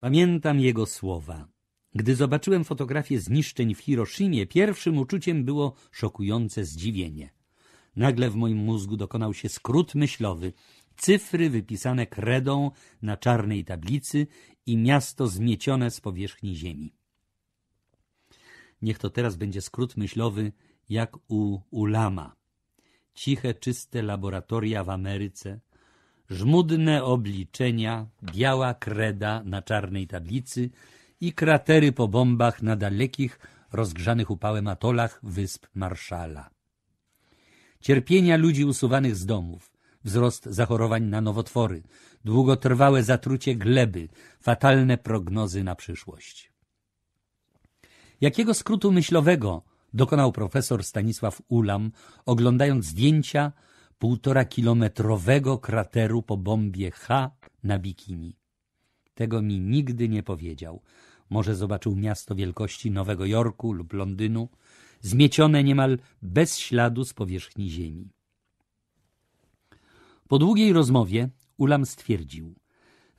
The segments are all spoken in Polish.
Pamiętam jego słowa. Gdy zobaczyłem fotografię zniszczeń w Hiroshimie, pierwszym uczuciem było szokujące zdziwienie. Nagle w moim mózgu dokonał się skrót myślowy. Cyfry wypisane kredą na czarnej tablicy i miasto zmiecione z powierzchni ziemi. Niech to teraz będzie skrót myślowy jak u Ulama. Ciche, czyste laboratoria w Ameryce, żmudne obliczenia, biała kreda na czarnej tablicy i kratery po bombach na dalekich, rozgrzanych upałem atolach wysp Marszala. Cierpienia ludzi usuwanych z domów, wzrost zachorowań na nowotwory, długotrwałe zatrucie gleby, fatalne prognozy na przyszłość. Jakiego skrótu myślowego dokonał profesor Stanisław Ulam, oglądając zdjęcia kilometrowego krateru po bombie H na Bikini. Tego mi nigdy nie powiedział. Może zobaczył miasto wielkości Nowego Jorku lub Londynu, zmiecione niemal bez śladu z powierzchni ziemi. Po długiej rozmowie Ulam stwierdził –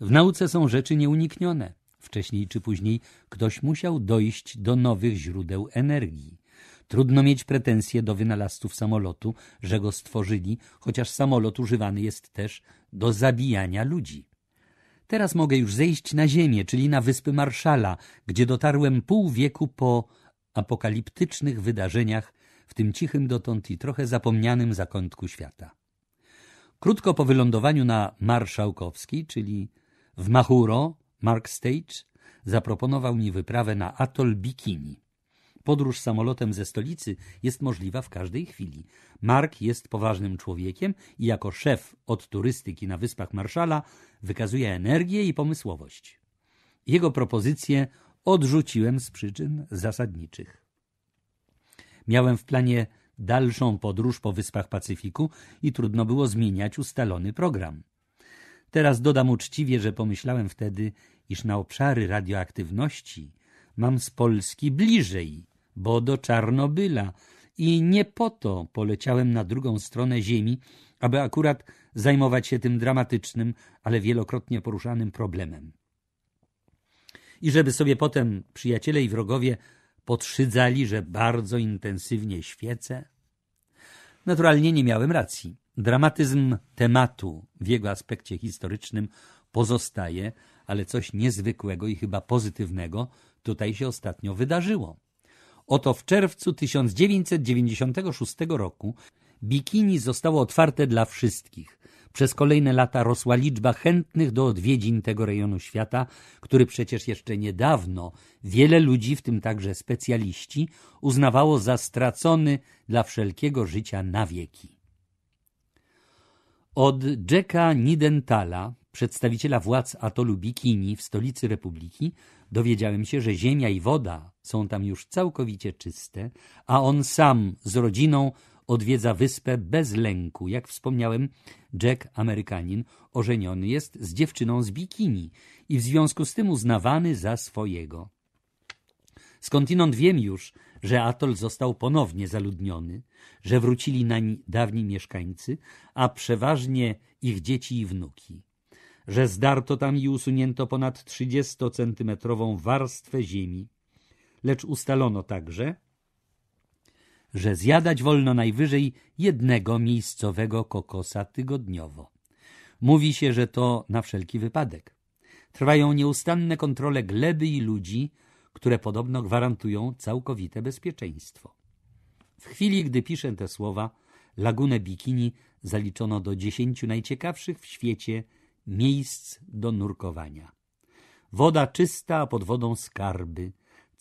w nauce są rzeczy nieuniknione. Wcześniej czy później ktoś musiał dojść do nowych źródeł energii. Trudno mieć pretensje do wynalazców samolotu, że go stworzyli, chociaż samolot używany jest też do zabijania ludzi. Teraz mogę już zejść na ziemię, czyli na Wyspy Marszala, gdzie dotarłem pół wieku po apokaliptycznych wydarzeniach w tym cichym dotąd i trochę zapomnianym zakątku świata. Krótko po wylądowaniu na Marszałkowskiej, czyli w Mahuro, Mark Stage, zaproponował mi wyprawę na atol Bikini. Podróż samolotem ze stolicy jest możliwa w każdej chwili. Mark jest poważnym człowiekiem i jako szef od turystyki na Wyspach Marszala wykazuje energię i pomysłowość. Jego propozycje odrzuciłem z przyczyn zasadniczych. Miałem w planie dalszą podróż po Wyspach Pacyfiku i trudno było zmieniać ustalony program. Teraz dodam uczciwie, że pomyślałem wtedy, iż na obszary radioaktywności mam z Polski bliżej bo do Czarnobyla i nie po to poleciałem na drugą stronę Ziemi, aby akurat zajmować się tym dramatycznym, ale wielokrotnie poruszanym problemem. I żeby sobie potem przyjaciele i wrogowie podszydzali, że bardzo intensywnie świecę? Naturalnie nie miałem racji. Dramatyzm tematu w jego aspekcie historycznym pozostaje, ale coś niezwykłego i chyba pozytywnego tutaj się ostatnio wydarzyło. Oto w czerwcu 1996 roku bikini zostało otwarte dla wszystkich. Przez kolejne lata rosła liczba chętnych do odwiedzin tego rejonu świata, który przecież jeszcze niedawno wiele ludzi, w tym także specjaliści, uznawało za stracony dla wszelkiego życia na wieki. Od Jacka Nidentala, przedstawiciela władz atolu Bikini w stolicy republiki, dowiedziałem się, że ziemia i woda, są tam już całkowicie czyste, a on sam z rodziną odwiedza wyspę bez lęku. Jak wspomniałem, Jack, Amerykanin, ożeniony jest z dziewczyną z bikini i w związku z tym uznawany za swojego. Skądinąd wiem już, że atol został ponownie zaludniony, że wrócili nań dawni mieszkańcy, a przeważnie ich dzieci i wnuki, że zdarto tam i usunięto ponad 30-centymetrową warstwę ziemi, lecz ustalono także, że zjadać wolno najwyżej jednego miejscowego kokosa tygodniowo. Mówi się, że to na wszelki wypadek. Trwają nieustanne kontrole gleby i ludzi, które podobno gwarantują całkowite bezpieczeństwo. W chwili, gdy piszę te słowa, Lagunę Bikini zaliczono do dziesięciu najciekawszych w świecie miejsc do nurkowania. Woda czysta, a pod wodą skarby,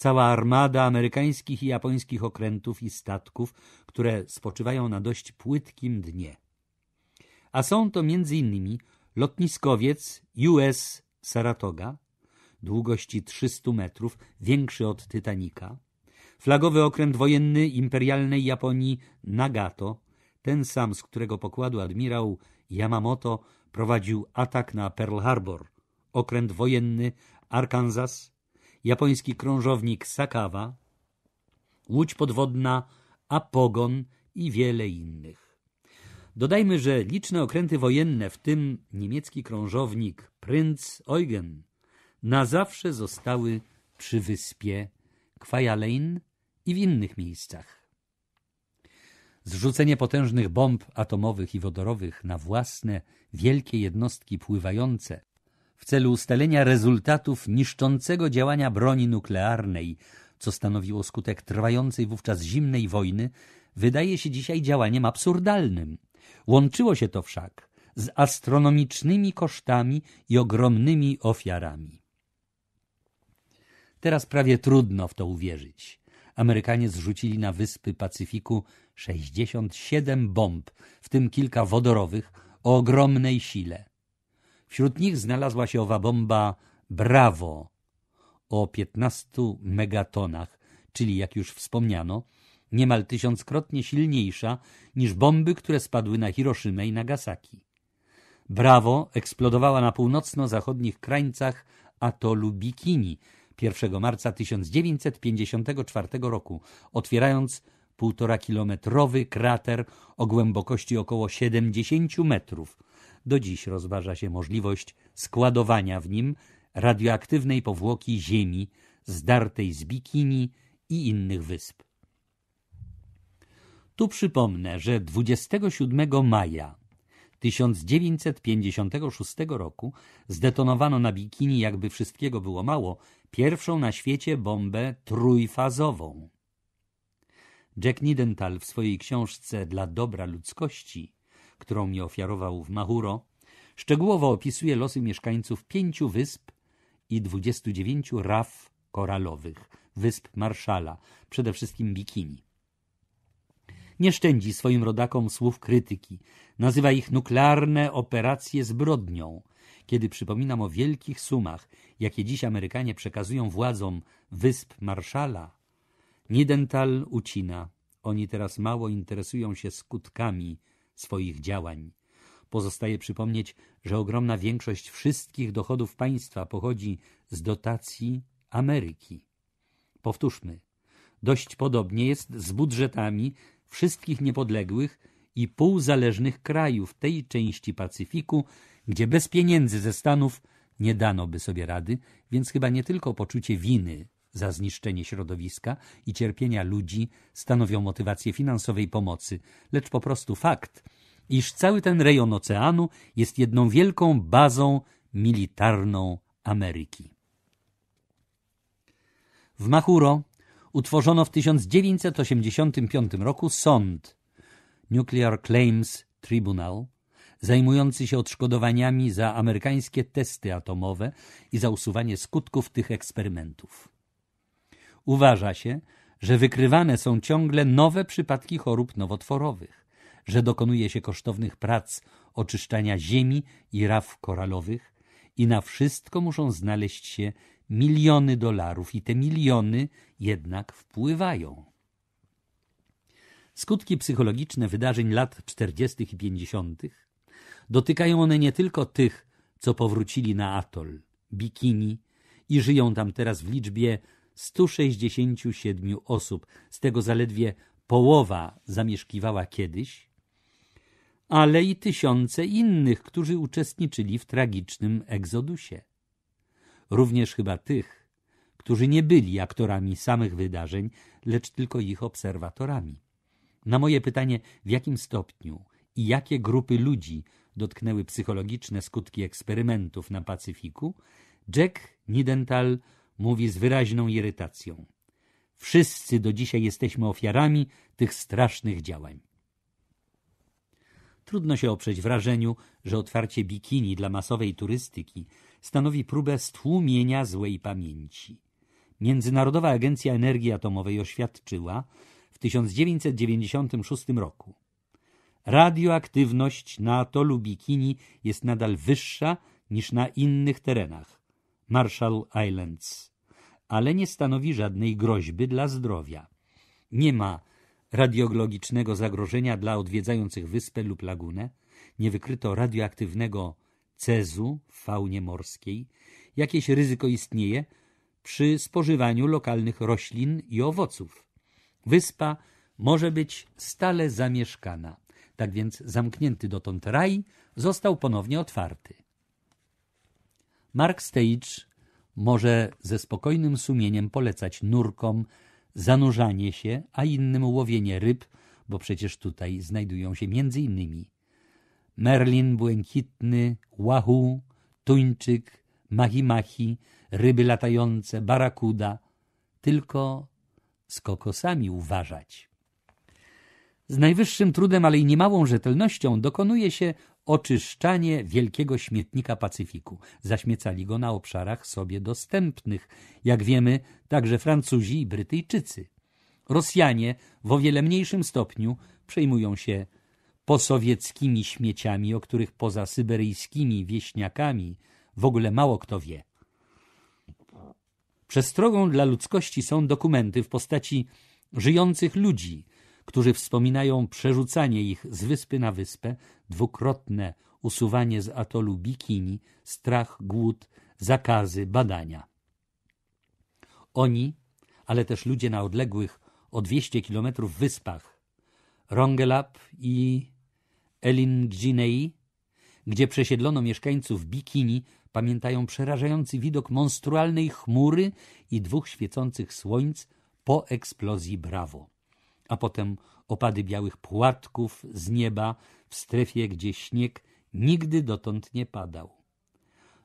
cała armada amerykańskich i japońskich okrętów i statków, które spoczywają na dość płytkim dnie. A są to m.in. lotniskowiec US Saratoga, długości 300 metrów, większy od Titanika, flagowy okręt wojenny imperialnej Japonii Nagato, ten sam, z którego pokładu admirał Yamamoto prowadził atak na Pearl Harbor, okręt wojenny Arkansas, japoński krążownik Sakawa, łódź podwodna Apogon i wiele innych. Dodajmy, że liczne okręty wojenne, w tym niemiecki krążownik Prinz Eugen, na zawsze zostały przy wyspie Kwajalein i w innych miejscach. Zrzucenie potężnych bomb atomowych i wodorowych na własne wielkie jednostki pływające w celu ustalenia rezultatów niszczącego działania broni nuklearnej, co stanowiło skutek trwającej wówczas zimnej wojny, wydaje się dzisiaj działaniem absurdalnym. Łączyło się to wszak z astronomicznymi kosztami i ogromnymi ofiarami. Teraz prawie trudno w to uwierzyć. Amerykanie zrzucili na wyspy Pacyfiku 67 bomb, w tym kilka wodorowych, o ogromnej sile. Wśród nich znalazła się owa bomba Bravo o 15 megatonach, czyli jak już wspomniano, niemal tysiąckrotnie silniejsza niż bomby, które spadły na Hiroshima i Nagasaki. Bravo eksplodowała na północno-zachodnich krańcach atolu Bikini 1 marca 1954 roku, otwierając półtora kilometrowy krater o głębokości około 70 metrów – do dziś rozważa się możliwość składowania w nim radioaktywnej powłoki Ziemi zdartej z Bikini i innych wysp. Tu przypomnę, że 27 maja 1956 roku zdetonowano na Bikini, jakby wszystkiego było mało, pierwszą na świecie bombę trójfazową. Jack Nidental w swojej książce Dla dobra ludzkości którą mi ofiarował w Mahuro, szczegółowo opisuje losy mieszkańców pięciu wysp i dwudziestu dziewięciu raf koralowych, wysp Marszala, przede wszystkim Bikini. Nie szczędzi swoim rodakom słów krytyki, nazywa ich nuklearne operacje zbrodnią, kiedy przypominam o wielkich sumach, jakie dziś Amerykanie przekazują władzom wysp Marszala, Niedental ucina. Oni teraz mało interesują się skutkami swoich działań. Pozostaje przypomnieć, że ogromna większość wszystkich dochodów państwa pochodzi z dotacji Ameryki. Powtórzmy, dość podobnie jest z budżetami wszystkich niepodległych i półzależnych krajów tej części Pacyfiku, gdzie bez pieniędzy ze Stanów nie dano by sobie rady, więc chyba nie tylko poczucie winy za zniszczenie środowiska i cierpienia ludzi stanowią motywację finansowej pomocy, lecz po prostu fakt, iż cały ten rejon oceanu jest jedną wielką bazą militarną Ameryki. W Mahuro utworzono w 1985 roku sąd Nuclear Claims Tribunal, zajmujący się odszkodowaniami za amerykańskie testy atomowe i za usuwanie skutków tych eksperymentów. Uważa się, że wykrywane są ciągle nowe przypadki chorób nowotworowych, że dokonuje się kosztownych prac oczyszczania ziemi i raf koralowych i na wszystko muszą znaleźć się miliony dolarów i te miliony jednak wpływają. Skutki psychologiczne wydarzeń lat 40. i 50. dotykają one nie tylko tych, co powrócili na atol, bikini i żyją tam teraz w liczbie 167 osób, z tego zaledwie połowa zamieszkiwała kiedyś, ale i tysiące innych, którzy uczestniczyli w tragicznym egzodusie. Również chyba tych, którzy nie byli aktorami samych wydarzeń, lecz tylko ich obserwatorami. Na moje pytanie, w jakim stopniu i jakie grupy ludzi dotknęły psychologiczne skutki eksperymentów na Pacyfiku, Jack Nidental mówi z wyraźną irytacją. Wszyscy do dzisiaj jesteśmy ofiarami tych strasznych działań. Trudno się oprzeć wrażeniu, że otwarcie bikini dla masowej turystyki stanowi próbę stłumienia złej pamięci. Międzynarodowa Agencja Energii Atomowej oświadczyła w 1996 roku Radioaktywność na atolu Bikini jest nadal wyższa niż na innych terenach Marshall Islands ale nie stanowi żadnej groźby dla zdrowia. Nie ma radiologicznego zagrożenia dla odwiedzających wyspę lub lagunę, nie wykryto radioaktywnego cezu w faunie morskiej, jakieś ryzyko istnieje przy spożywaniu lokalnych roślin i owoców. Wyspa może być stale zamieszkana, tak więc zamknięty dotąd raj został ponownie otwarty. Mark Stage może ze spokojnym sumieniem polecać nurkom zanurzanie się, a innym łowienie ryb, bo przecież tutaj znajdują się między innymi merlin błękitny, łahu, tuńczyk, mahi-mahi, ryby latające, barakuda. Tylko z kokosami uważać. Z najwyższym trudem, ale i niemałą rzetelnością dokonuje się oczyszczanie wielkiego śmietnika Pacyfiku. Zaśmiecali go na obszarach sobie dostępnych, jak wiemy, także Francuzi i Brytyjczycy. Rosjanie w o wiele mniejszym stopniu przejmują się posowieckimi śmieciami, o których poza syberyjskimi wieśniakami w ogóle mało kto wie. Przestrogą dla ludzkości są dokumenty w postaci żyjących ludzi, którzy wspominają przerzucanie ich z wyspy na wyspę, dwukrotne usuwanie z atolu Bikini, strach, głód, zakazy, badania. Oni, ale też ludzie na odległych o 200 kilometrów wyspach, Rongelap i Elingdzinei, gdzie przesiedlono mieszkańców Bikini, pamiętają przerażający widok monstrualnej chmury i dwóch świecących słońc po eksplozji Bravo a potem opady białych płatków z nieba w strefie, gdzie śnieg nigdy dotąd nie padał.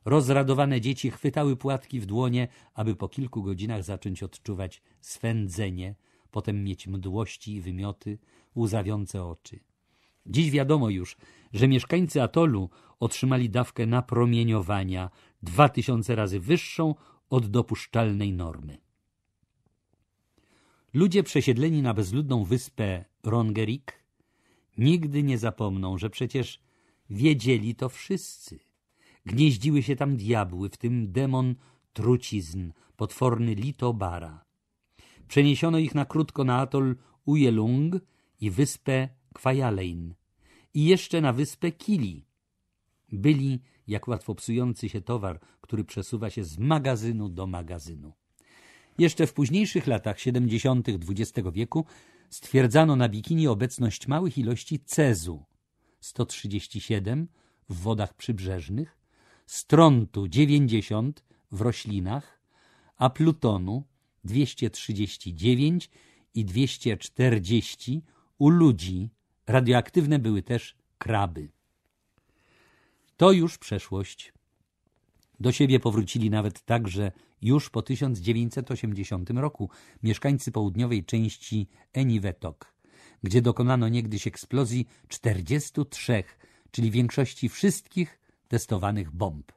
Rozradowane dzieci chwytały płatki w dłonie, aby po kilku godzinach zacząć odczuwać swędzenie, potem mieć mdłości i wymioty, łzawiące oczy. Dziś wiadomo już, że mieszkańcy atolu otrzymali dawkę napromieniowania dwa tysiące razy wyższą od dopuszczalnej normy. Ludzie przesiedleni na bezludną wyspę Rongerik nigdy nie zapomną, że przecież wiedzieli to wszyscy. Gnieździły się tam diabły, w tym demon trucizn, potworny litobara. Przeniesiono ich na krótko na atol Ujelung i wyspę Kwajalein i jeszcze na wyspę Kili. Byli jak łatwo psujący się towar, który przesuwa się z magazynu do magazynu. Jeszcze w późniejszych latach 70. XX wieku stwierdzano na Bikini obecność małych ilości cezu 137 w wodach przybrzeżnych, strontu 90 w roślinach, a plutonu 239 i 240 u ludzi. Radioaktywne były też kraby. To już przeszłość. Do siebie powrócili nawet także. Już po 1980 roku mieszkańcy południowej części Eniwetok, gdzie dokonano niegdyś eksplozji 43, czyli większości wszystkich testowanych bomb.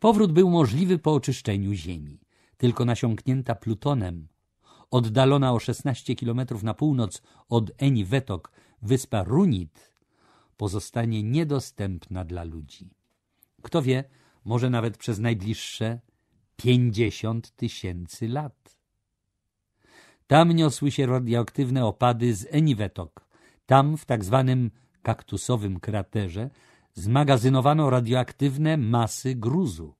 Powrót był możliwy po oczyszczeniu Ziemi, tylko nasiąknięta plutonem. Oddalona o 16 km na północ od Eniwetok wyspa Runit pozostanie niedostępna dla ludzi. Kto wie, może nawet przez najbliższe pięćdziesiąt tysięcy lat. Tam niosły się radioaktywne opady z Eniwetok. Tam, w tak zwanym kaktusowym kraterze, zmagazynowano radioaktywne masy gruzu.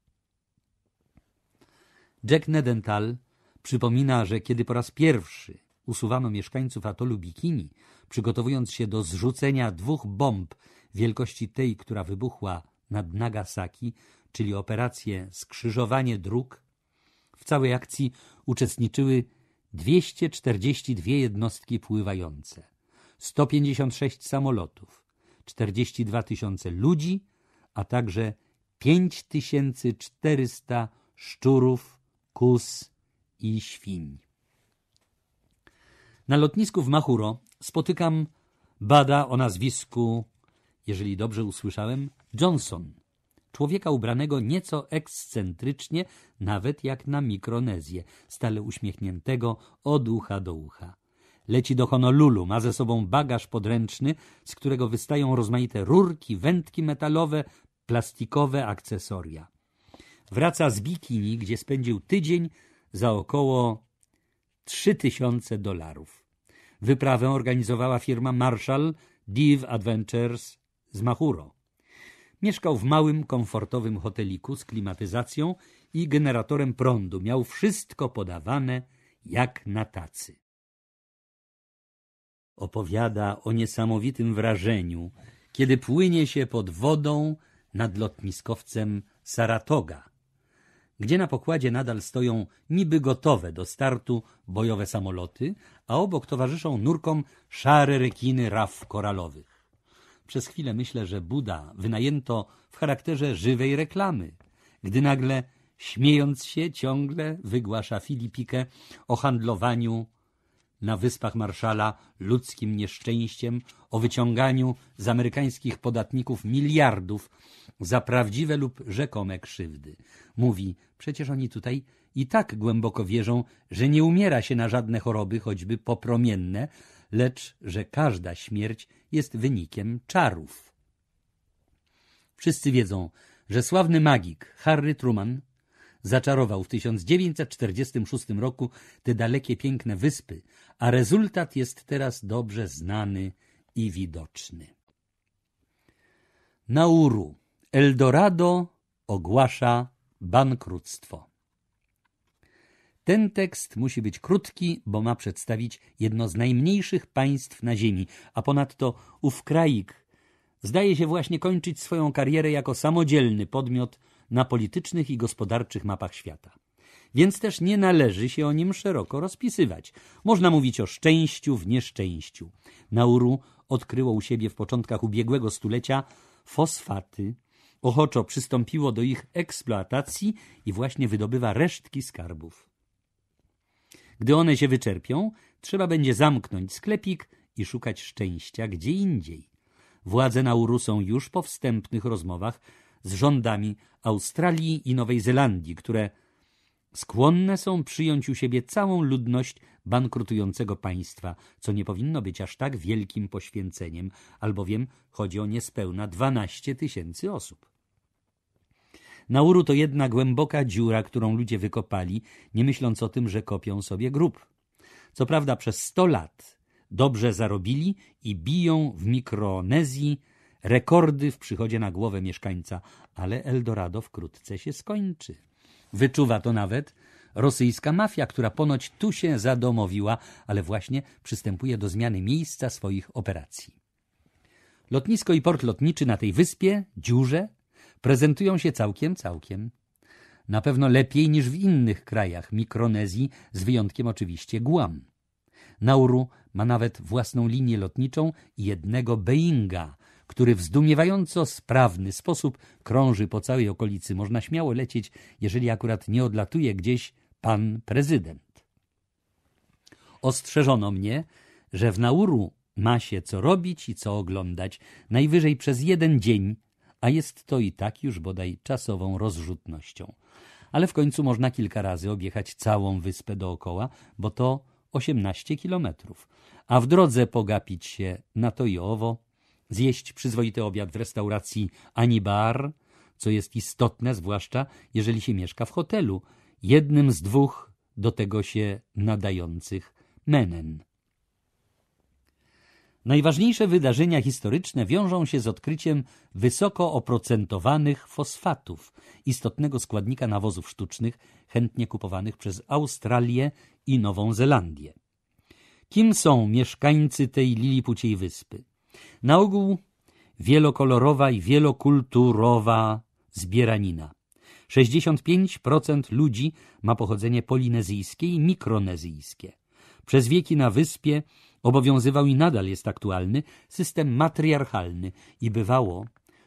Jack Nedental przypomina, że kiedy po raz pierwszy usuwano mieszkańców atolu Bikini, przygotowując się do zrzucenia dwóch bomb wielkości tej, która wybuchła nad Nagasaki, czyli operację Skrzyżowanie Dróg, w całej akcji uczestniczyły 242 jednostki pływające, 156 samolotów, 42 tysiące ludzi, a także 5400 szczurów, kus i świń. Na lotnisku w Mahuro spotykam bada o nazwisku, jeżeli dobrze usłyszałem, Johnson – człowieka ubranego nieco ekscentrycznie, nawet jak na Mikronezję, stale uśmiechniętego od ucha do ucha. Leci do Honolulu, ma ze sobą bagaż podręczny, z którego wystają rozmaite rurki, wędki metalowe, plastikowe akcesoria. Wraca z bikini, gdzie spędził tydzień za około 3000 dolarów. Wyprawę organizowała firma Marshall Div Adventures z Mahuro. Mieszkał w małym, komfortowym hoteliku z klimatyzacją i generatorem prądu. Miał wszystko podawane jak na tacy. Opowiada o niesamowitym wrażeniu, kiedy płynie się pod wodą nad lotniskowcem Saratoga, gdzie na pokładzie nadal stoją niby gotowe do startu bojowe samoloty, a obok towarzyszą nurkom szare rekiny raf koralowych. Przez chwilę myślę, że Buda wynajęto w charakterze żywej reklamy, gdy nagle, śmiejąc się, ciągle wygłasza Filipikę o handlowaniu na Wyspach Marszala ludzkim nieszczęściem, o wyciąganiu z amerykańskich podatników miliardów za prawdziwe lub rzekome krzywdy. Mówi, przecież oni tutaj i tak głęboko wierzą, że nie umiera się na żadne choroby, choćby popromienne, lecz że każda śmierć jest wynikiem czarów. Wszyscy wiedzą, że sławny magik Harry Truman zaczarował w 1946 roku te dalekie piękne wyspy, a rezultat jest teraz dobrze znany i widoczny. Nauru, Eldorado ogłasza bankructwo. Ten tekst musi być krótki, bo ma przedstawić jedno z najmniejszych państw na ziemi, a ponadto ów kraik zdaje się właśnie kończyć swoją karierę jako samodzielny podmiot na politycznych i gospodarczych mapach świata. Więc też nie należy się o nim szeroko rozpisywać. Można mówić o szczęściu w nieszczęściu. Nauru odkryło u siebie w początkach ubiegłego stulecia fosfaty, ochoczo przystąpiło do ich eksploatacji i właśnie wydobywa resztki skarbów. Gdy one się wyczerpią, trzeba będzie zamknąć sklepik i szukać szczęścia gdzie indziej. Władze Nauru są już po wstępnych rozmowach z rządami Australii i Nowej Zelandii, które skłonne są przyjąć u siebie całą ludność bankrutującego państwa, co nie powinno być aż tak wielkim poświęceniem, albowiem chodzi o niespełna 12 tysięcy osób. Nauru to jedna głęboka dziura, którą ludzie wykopali, nie myśląc o tym, że kopią sobie grób. Co prawda przez sto lat dobrze zarobili i biją w Mikronezji rekordy w przychodzie na głowę mieszkańca, ale Eldorado wkrótce się skończy. Wyczuwa to nawet rosyjska mafia, która ponoć tu się zadomowiła, ale właśnie przystępuje do zmiany miejsca swoich operacji. Lotnisko i port lotniczy na tej wyspie, dziurze, prezentują się całkiem, całkiem. Na pewno lepiej niż w innych krajach Mikronezji, z wyjątkiem oczywiście Guam. Nauru ma nawet własną linię lotniczą i jednego Boeinga, który w zdumiewająco sprawny sposób krąży po całej okolicy. Można śmiało lecieć, jeżeli akurat nie odlatuje gdzieś pan prezydent. Ostrzeżono mnie, że w Nauru ma się co robić i co oglądać, najwyżej przez jeden dzień, a jest to i tak już bodaj czasową rozrzutnością. Ale w końcu można kilka razy objechać całą wyspę dookoła, bo to 18 kilometrów. A w drodze pogapić się na to i owo, zjeść przyzwoity obiad w restauracji ani bar, co jest istotne, zwłaszcza jeżeli się mieszka w hotelu, jednym z dwóch do tego się nadających menen. Najważniejsze wydarzenia historyczne wiążą się z odkryciem wysoko oprocentowanych fosfatów, istotnego składnika nawozów sztucznych chętnie kupowanych przez Australię i Nową Zelandię. Kim są mieszkańcy tej Lilipuciej wyspy? Na ogół wielokolorowa i wielokulturowa zbieranina. 65% ludzi ma pochodzenie polinezyjskie i mikronezyjskie. Przez wieki na wyspie Obowiązywał i nadal jest aktualny system matriarchalny i bywało,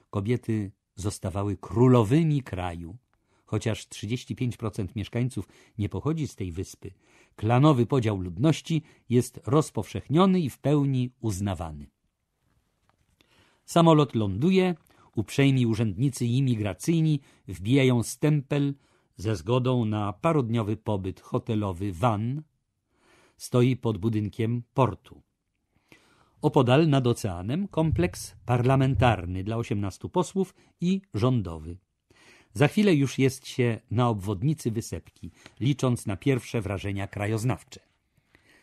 kobiety zostawały królowymi kraju. Chociaż 35% mieszkańców nie pochodzi z tej wyspy, klanowy podział ludności jest rozpowszechniony i w pełni uznawany. Samolot ląduje, uprzejmi urzędnicy imigracyjni wbijają stempel ze zgodą na parodniowy pobyt hotelowy van stoi pod budynkiem portu. Opodal nad oceanem kompleks parlamentarny dla 18 posłów i rządowy. Za chwilę już jest się na obwodnicy wysepki, licząc na pierwsze wrażenia krajoznawcze.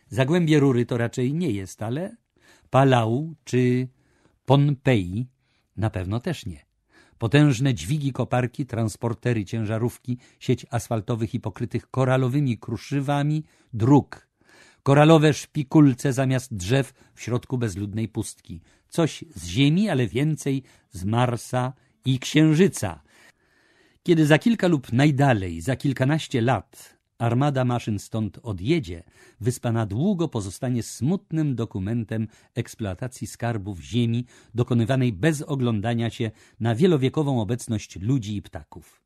Zagłębie Rury to raczej nie jest, ale Palau czy Pompeji na pewno też nie. Potężne dźwigi koparki, transportery, ciężarówki, sieć asfaltowych i pokrytych koralowymi kruszywami dróg koralowe szpikulce zamiast drzew w środku bezludnej pustki. Coś z Ziemi, ale więcej z Marsa i Księżyca. Kiedy za kilka lub najdalej, za kilkanaście lat armada maszyn stąd odjedzie, wyspa na długo pozostanie smutnym dokumentem eksploatacji skarbów Ziemi dokonywanej bez oglądania się na wielowiekową obecność ludzi i ptaków.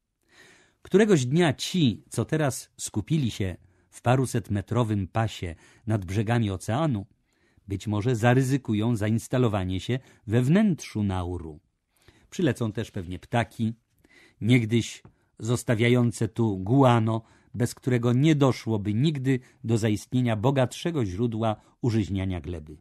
Któregoś dnia ci, co teraz skupili się w parusetmetrowym pasie nad brzegami oceanu, być może zaryzykują zainstalowanie się we wnętrzu Nauru. Przylecą też pewnie ptaki, niegdyś zostawiające tu guano, bez którego nie doszłoby nigdy do zaistnienia bogatszego źródła użyźniania gleby.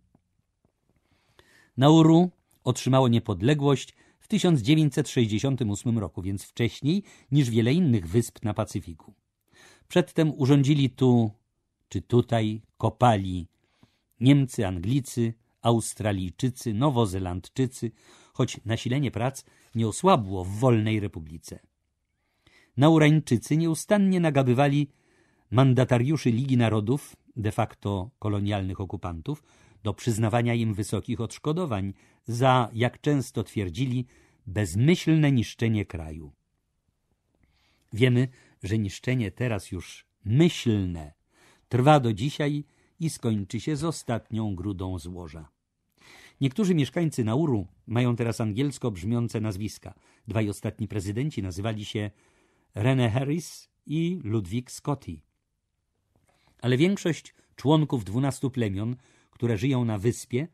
Nauru otrzymało niepodległość w 1968 roku, więc wcześniej niż wiele innych wysp na Pacyfiku. Przedtem urządzili tu czy tutaj, kopali Niemcy, Anglicy, Australijczycy, Nowozelandczycy, choć nasilenie prac nie osłabło w wolnej republice. Naurańczycy nieustannie nagabywali mandatariuszy Ligi Narodów, de facto kolonialnych okupantów, do przyznawania im wysokich odszkodowań za, jak często twierdzili, bezmyślne niszczenie kraju. Wiemy, że niszczenie teraz już myślne trwa do dzisiaj i skończy się z ostatnią grudą złoża. Niektórzy mieszkańcy Nauru mają teraz angielsko brzmiące nazwiska. Dwaj ostatni prezydenci nazywali się Rene Harris i Ludwik Scotty. Ale większość członków dwunastu plemion, które żyją na wyspie,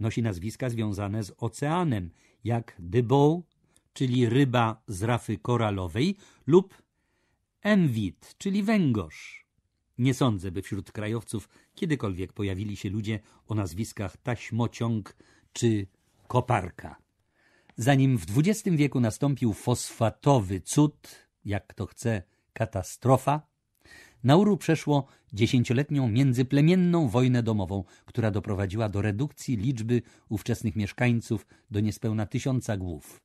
nosi nazwiska związane z oceanem, jak Dybow, czyli ryba z rafy koralowej, lub Envit, czyli węgorz. Nie sądzę, by wśród krajowców kiedykolwiek pojawili się ludzie o nazwiskach taśmociąg czy koparka. Zanim w XX wieku nastąpił fosfatowy cud, jak kto chce, katastrofa, Nauru przeszło dziesięcioletnią międzyplemienną wojnę domową, która doprowadziła do redukcji liczby ówczesnych mieszkańców do niespełna tysiąca głów.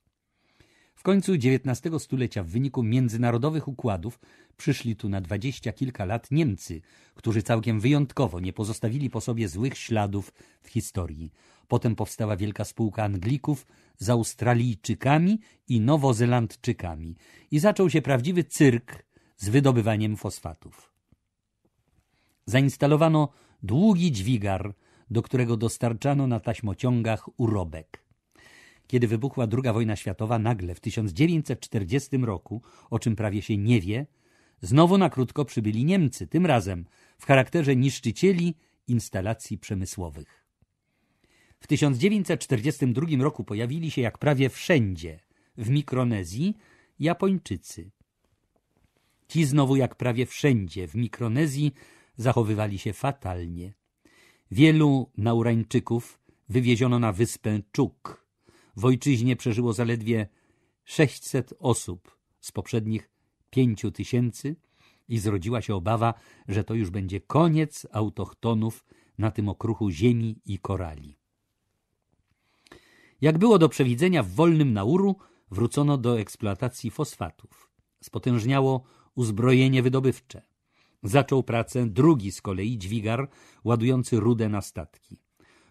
W końcu XIX stulecia w wyniku międzynarodowych układów przyszli tu na dwadzieścia kilka lat Niemcy, którzy całkiem wyjątkowo nie pozostawili po sobie złych śladów w historii. Potem powstała wielka spółka Anglików z Australijczykami i Nowozelandczykami i zaczął się prawdziwy cyrk z wydobywaniem fosfatów. Zainstalowano długi dźwigar, do którego dostarczano na taśmociągach urobek. Kiedy wybuchła II wojna światowa, nagle w 1940 roku, o czym prawie się nie wie, znowu na krótko przybyli Niemcy, tym razem w charakterze niszczycieli instalacji przemysłowych. W 1942 roku pojawili się jak prawie wszędzie w Mikronezji Japończycy. Ci znowu jak prawie wszędzie w Mikronezji zachowywali się fatalnie. Wielu Naurańczyków wywieziono na wyspę Czuk, w ojczyźnie przeżyło zaledwie 600 osób z poprzednich 5 tysięcy i zrodziła się obawa, że to już będzie koniec autochtonów na tym okruchu ziemi i korali. Jak było do przewidzenia, w wolnym Nauru wrócono do eksploatacji fosfatów. Spotężniało uzbrojenie wydobywcze. Zaczął pracę drugi z kolei dźwigar ładujący rudę na statki.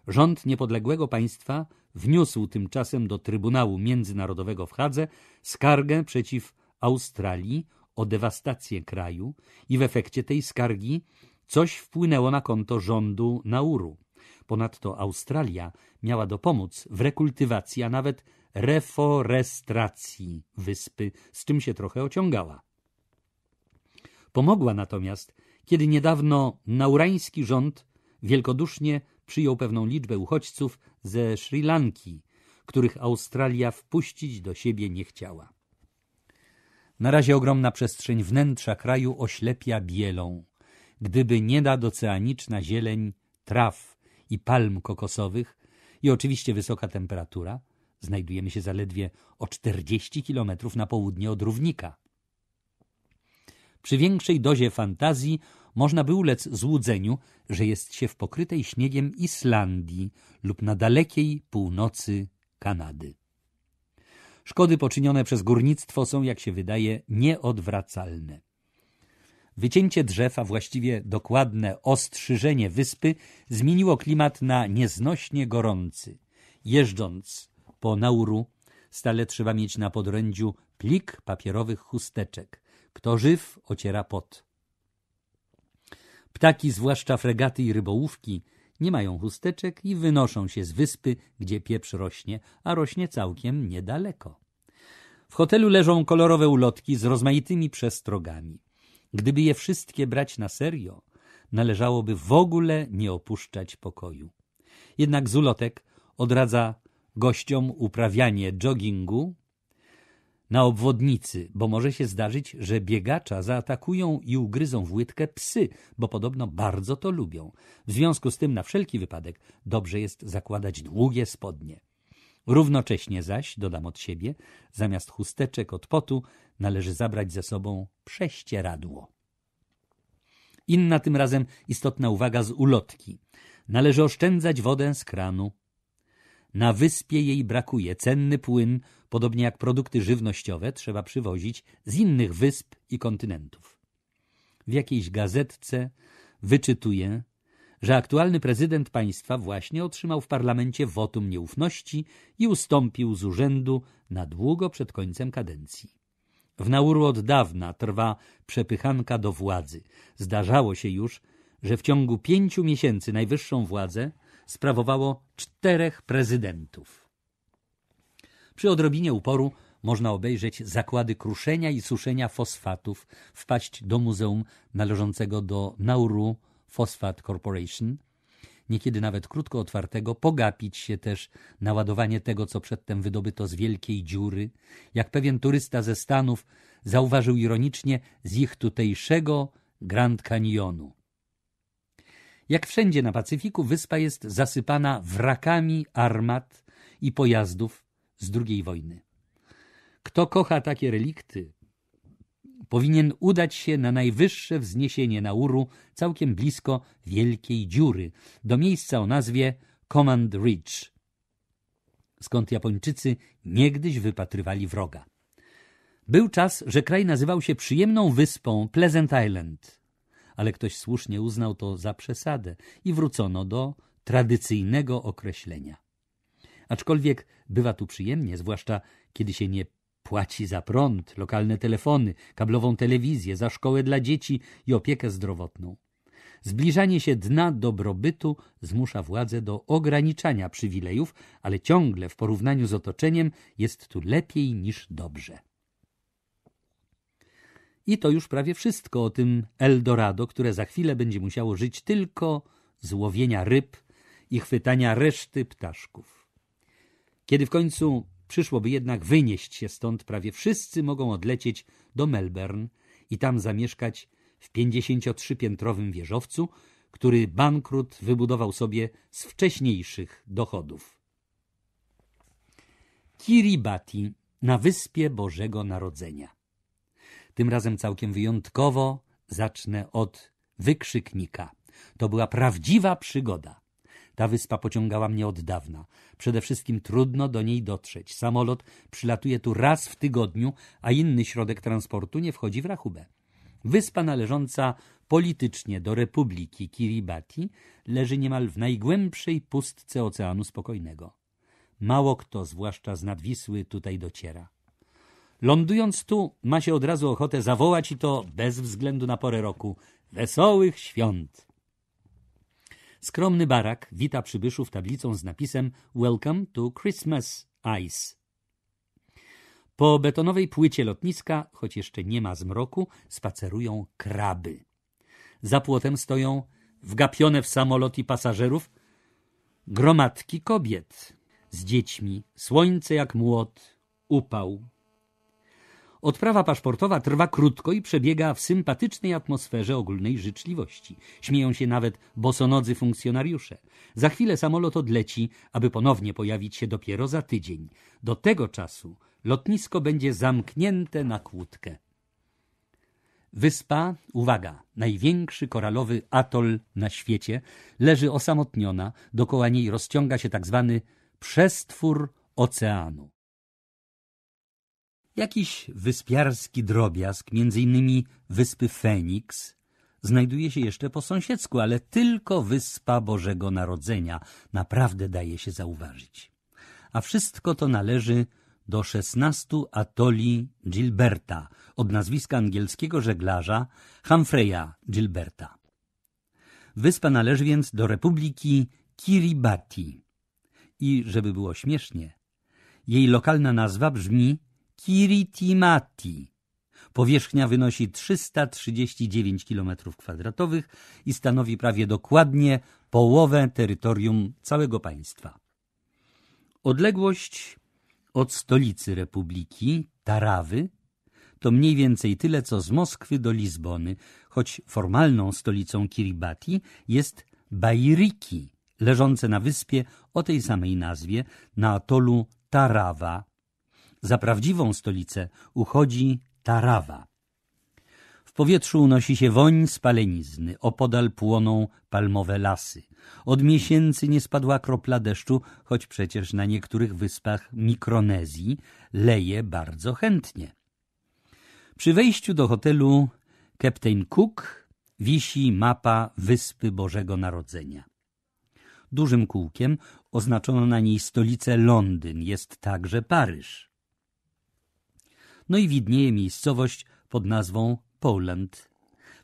Rząd niepodległego państwa wniósł tymczasem do Trybunału Międzynarodowego w Hadze skargę przeciw Australii o dewastację kraju i w efekcie tej skargi coś wpłynęło na konto rządu Nauru. Ponadto Australia miała dopomóc w rekultywacji, a nawet reforestracji wyspy, z czym się trochę ociągała. Pomogła natomiast, kiedy niedawno naurański rząd wielkodusznie przyjął pewną liczbę uchodźców ze Sri Lanki, których Australia wpuścić do siebie nie chciała. Na razie ogromna przestrzeń wnętrza kraju oślepia bielą. Gdyby nie oceaniczna zieleń traw i palm kokosowych i oczywiście wysoka temperatura, znajdujemy się zaledwie o 40 km na południe od równika. Przy większej dozie fantazji można by ulec złudzeniu, że jest się w pokrytej śniegiem Islandii lub na dalekiej północy Kanady. Szkody poczynione przez górnictwo są, jak się wydaje, nieodwracalne. Wycięcie drzew, a właściwie dokładne ostrzyżenie wyspy zmieniło klimat na nieznośnie gorący. Jeżdżąc po Nauru, stale trzeba mieć na podrędziu plik papierowych chusteczek. Kto żyw, ociera pot. Ptaki, zwłaszcza fregaty i rybołówki, nie mają chusteczek i wynoszą się z wyspy, gdzie pieprz rośnie, a rośnie całkiem niedaleko. W hotelu leżą kolorowe ulotki z rozmaitymi przestrogami. Gdyby je wszystkie brać na serio, należałoby w ogóle nie opuszczać pokoju. Jednak z ulotek odradza gościom uprawianie joggingu, na obwodnicy, bo może się zdarzyć, że biegacza zaatakują i ugryzą w łydkę psy, bo podobno bardzo to lubią. W związku z tym na wszelki wypadek dobrze jest zakładać długie spodnie. Równocześnie zaś, dodam od siebie, zamiast chusteczek od potu należy zabrać ze sobą prześcieradło. Inna tym razem istotna uwaga z ulotki. Należy oszczędzać wodę z kranu. Na wyspie jej brakuje cenny płyn, Podobnie jak produkty żywnościowe trzeba przywozić z innych wysp i kontynentów. W jakiejś gazetce wyczytuję, że aktualny prezydent państwa właśnie otrzymał w parlamencie wotum nieufności i ustąpił z urzędu na długo przed końcem kadencji. W Nauru od dawna trwa przepychanka do władzy. Zdarzało się już, że w ciągu pięciu miesięcy najwyższą władzę sprawowało czterech prezydentów. Przy odrobinie uporu można obejrzeć zakłady kruszenia i suszenia fosfatów, wpaść do muzeum należącego do Nauru Phosphate Corporation, niekiedy nawet krótko otwartego, pogapić się też na ładowanie tego, co przedtem wydobyto z wielkiej dziury. Jak pewien turysta ze Stanów zauważył ironicznie z ich tutejszego Grand Canyonu. Jak wszędzie na Pacyfiku, wyspa jest zasypana wrakami armat i pojazdów, z II wojny. Kto kocha takie relikty, powinien udać się na najwyższe wzniesienie Nauru, całkiem blisko Wielkiej Dziury, do miejsca o nazwie Command Ridge, skąd Japończycy niegdyś wypatrywali wroga. Był czas, że kraj nazywał się przyjemną wyspą Pleasant Island, ale ktoś słusznie uznał to za przesadę i wrócono do tradycyjnego określenia. Aczkolwiek bywa tu przyjemnie, zwłaszcza kiedy się nie płaci za prąd, lokalne telefony, kablową telewizję, za szkołę dla dzieci i opiekę zdrowotną. Zbliżanie się dna dobrobytu zmusza władze do ograniczania przywilejów, ale ciągle w porównaniu z otoczeniem jest tu lepiej niż dobrze. I to już prawie wszystko o tym Eldorado, które za chwilę będzie musiało żyć tylko z łowienia ryb i chwytania reszty ptaszków. Kiedy w końcu przyszłoby jednak wynieść się stąd, prawie wszyscy mogą odlecieć do Melbourne i tam zamieszkać w 53-piętrowym wieżowcu, który bankrut wybudował sobie z wcześniejszych dochodów. Kiribati na Wyspie Bożego Narodzenia. Tym razem całkiem wyjątkowo zacznę od wykrzyknika. To była prawdziwa przygoda. Ta wyspa pociągała mnie od dawna. Przede wszystkim trudno do niej dotrzeć. Samolot przylatuje tu raz w tygodniu, a inny środek transportu nie wchodzi w rachubę. Wyspa należąca politycznie do Republiki Kiribati leży niemal w najgłębszej pustce Oceanu Spokojnego. Mało kto, zwłaszcza z nadwisły, tutaj dociera. Lądując tu, ma się od razu ochotę zawołać i to bez względu na porę roku. Wesołych świąt! Skromny barak wita przybyszów tablicą z napisem Welcome to Christmas Ice. Po betonowej płycie lotniska, choć jeszcze nie ma zmroku, spacerują kraby. Za płotem stoją, wgapione w samolot i pasażerów, gromadki kobiet z dziećmi, słońce jak młot, upał, Odprawa paszportowa trwa krótko i przebiega w sympatycznej atmosferze ogólnej życzliwości. Śmieją się nawet bosonodzy funkcjonariusze. Za chwilę samolot odleci, aby ponownie pojawić się dopiero za tydzień. Do tego czasu lotnisko będzie zamknięte na kłódkę. Wyspa, uwaga, największy koralowy atol na świecie, leży osamotniona, dokoła niej rozciąga się tak zwany przestwór oceanu. Jakiś wyspiarski drobiazg, między innymi wyspy Feniks, znajduje się jeszcze po sąsiedzku, ale tylko wyspa Bożego Narodzenia naprawdę daje się zauważyć. A wszystko to należy do 16 atoli Gilberta od nazwiska angielskiego żeglarza Humphreya Gilberta. Wyspa należy więc do Republiki Kiribati. I żeby było śmiesznie, jej lokalna nazwa brzmi Kiritimati. Powierzchnia wynosi 339 km2 i stanowi prawie dokładnie połowę terytorium całego państwa. Odległość od stolicy republiki, Tarawy, to mniej więcej tyle co z Moskwy do Lizbony, choć formalną stolicą Kiribati jest Bajriki, leżące na wyspie o tej samej nazwie, na atolu Tarawa za prawdziwą stolicę uchodzi Tarawa. W powietrzu unosi się woń spalenizny, opodal płoną palmowe lasy. Od miesięcy nie spadła kropla deszczu, choć przecież na niektórych wyspach Mikronezji leje bardzo chętnie. Przy wejściu do hotelu Captain Cook wisi mapa Wyspy Bożego Narodzenia. Dużym kółkiem oznaczono na niej stolicę Londyn, jest także Paryż no i widnieje miejscowość pod nazwą Poland.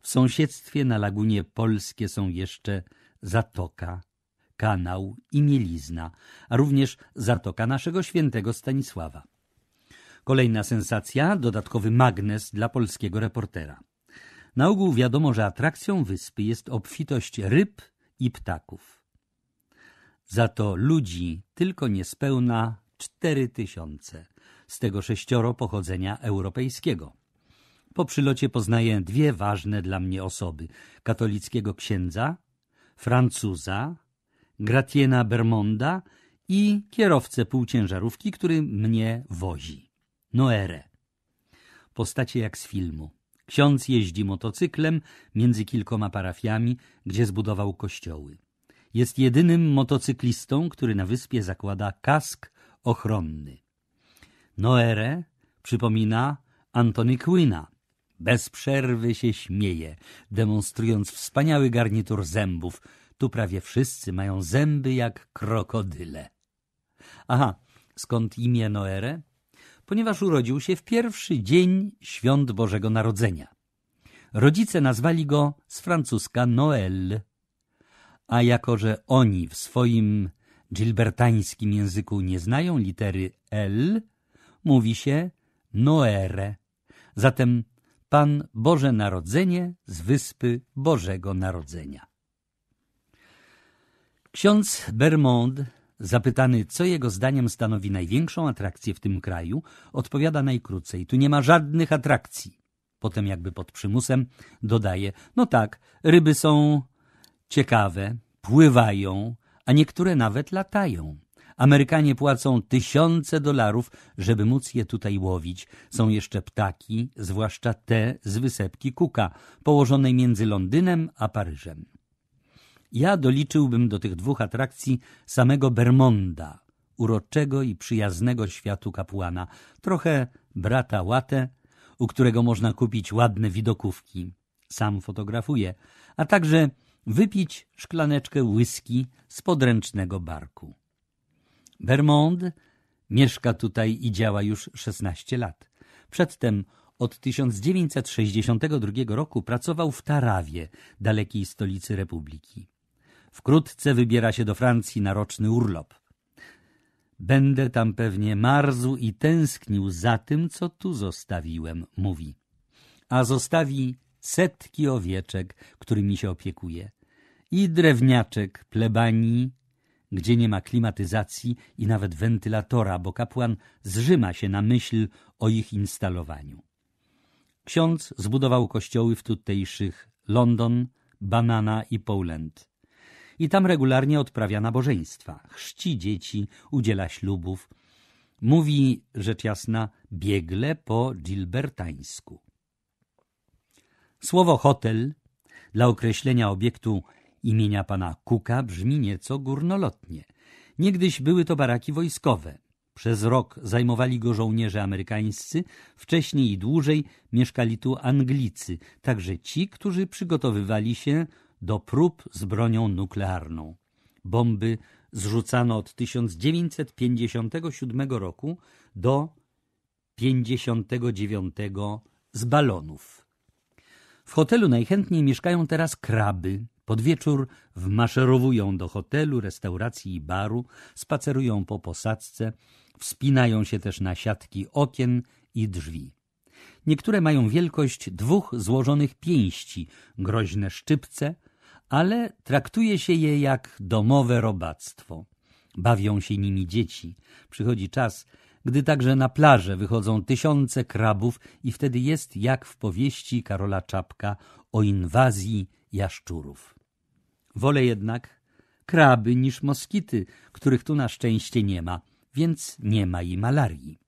W sąsiedztwie na lagunie Polskie są jeszcze Zatoka, Kanał i Mielizna, a również Zatoka naszego świętego Stanisława. Kolejna sensacja, dodatkowy magnes dla polskiego reportera. Na ogół wiadomo, że atrakcją wyspy jest obfitość ryb i ptaków. Za to ludzi tylko niespełna cztery tysiące z tego sześcioro pochodzenia europejskiego. Po przylocie poznaję dwie ważne dla mnie osoby: katolickiego księdza, Francuza, Gratiena Bermonda i kierowcę półciężarówki, który mnie wozi. Noere. Postacie jak z filmu. Ksiądz jeździ motocyklem między kilkoma parafiami, gdzie zbudował kościoły. Jest jedynym motocyklistą, który na wyspie zakłada kask ochronny. Noere przypomina Antony Quina. Bez przerwy się śmieje, demonstrując wspaniały garnitur zębów. Tu prawie wszyscy mają zęby jak krokodyle. Aha, skąd imię Noere? Ponieważ urodził się w pierwszy dzień świąt Bożego Narodzenia. Rodzice nazwali go z francuska Noël. A jako, że oni w swoim gilbertańskim języku nie znają litery L, mówi się Noere. Zatem Pan Boże Narodzenie z wyspy Bożego Narodzenia. Ksiądz Bermond, zapytany, co jego zdaniem stanowi największą atrakcję w tym kraju, odpowiada najkrócej. Tu nie ma żadnych atrakcji. Potem jakby pod przymusem dodaje, no tak, ryby są ciekawe, pływają, a niektóre nawet latają. Amerykanie płacą tysiące dolarów, żeby móc je tutaj łowić. Są jeszcze ptaki, zwłaszcza te z wysepki Kuka, położonej między Londynem a Paryżem. Ja doliczyłbym do tych dwóch atrakcji samego Bermonda, uroczego i przyjaznego światu kapłana, trochę brata Łatę, u którego można kupić ładne widokówki. Sam fotografuje, a także wypić szklaneczkę whisky z podręcznego barku. Bermond mieszka tutaj i działa już 16 lat. Przedtem od 1962 roku pracował w Tarawie, dalekiej stolicy republiki. Wkrótce wybiera się do Francji na roczny urlop. Będę tam pewnie marzł i tęsknił za tym, co tu zostawiłem, mówi. A zostawi setki owieczek, którymi się opiekuje. I drewniaczek, plebanii, gdzie nie ma klimatyzacji i nawet wentylatora, bo kapłan zrzyma się na myśl o ich instalowaniu. Ksiądz zbudował kościoły w tutejszych London, Banana i Poland. I tam regularnie odprawia nabożeństwa, chrzci dzieci, udziela ślubów. Mówi, rzecz jasna, biegle po gilbertańsku. Słowo hotel dla określenia obiektu imienia pana Kuka brzmi nieco górnolotnie. Niegdyś były to baraki wojskowe. Przez rok zajmowali go żołnierze amerykańscy, wcześniej i dłużej mieszkali tu Anglicy, także ci, którzy przygotowywali się do prób z bronią nuklearną. Bomby zrzucano od 1957 roku do 59 z balonów. W hotelu najchętniej mieszkają teraz kraby, pod wieczór wmaszerowują do hotelu, restauracji i baru, spacerują po posadzce, wspinają się też na siatki okien i drzwi. Niektóre mają wielkość dwóch złożonych pięści, groźne szczypce, ale traktuje się je jak domowe robactwo. Bawią się nimi dzieci. Przychodzi czas, gdy także na plażę wychodzą tysiące krabów i wtedy jest jak w powieści Karola Czapka o inwazji jaszczurów. Wolę jednak kraby niż moskity, których tu na szczęście nie ma, więc nie ma i malarii.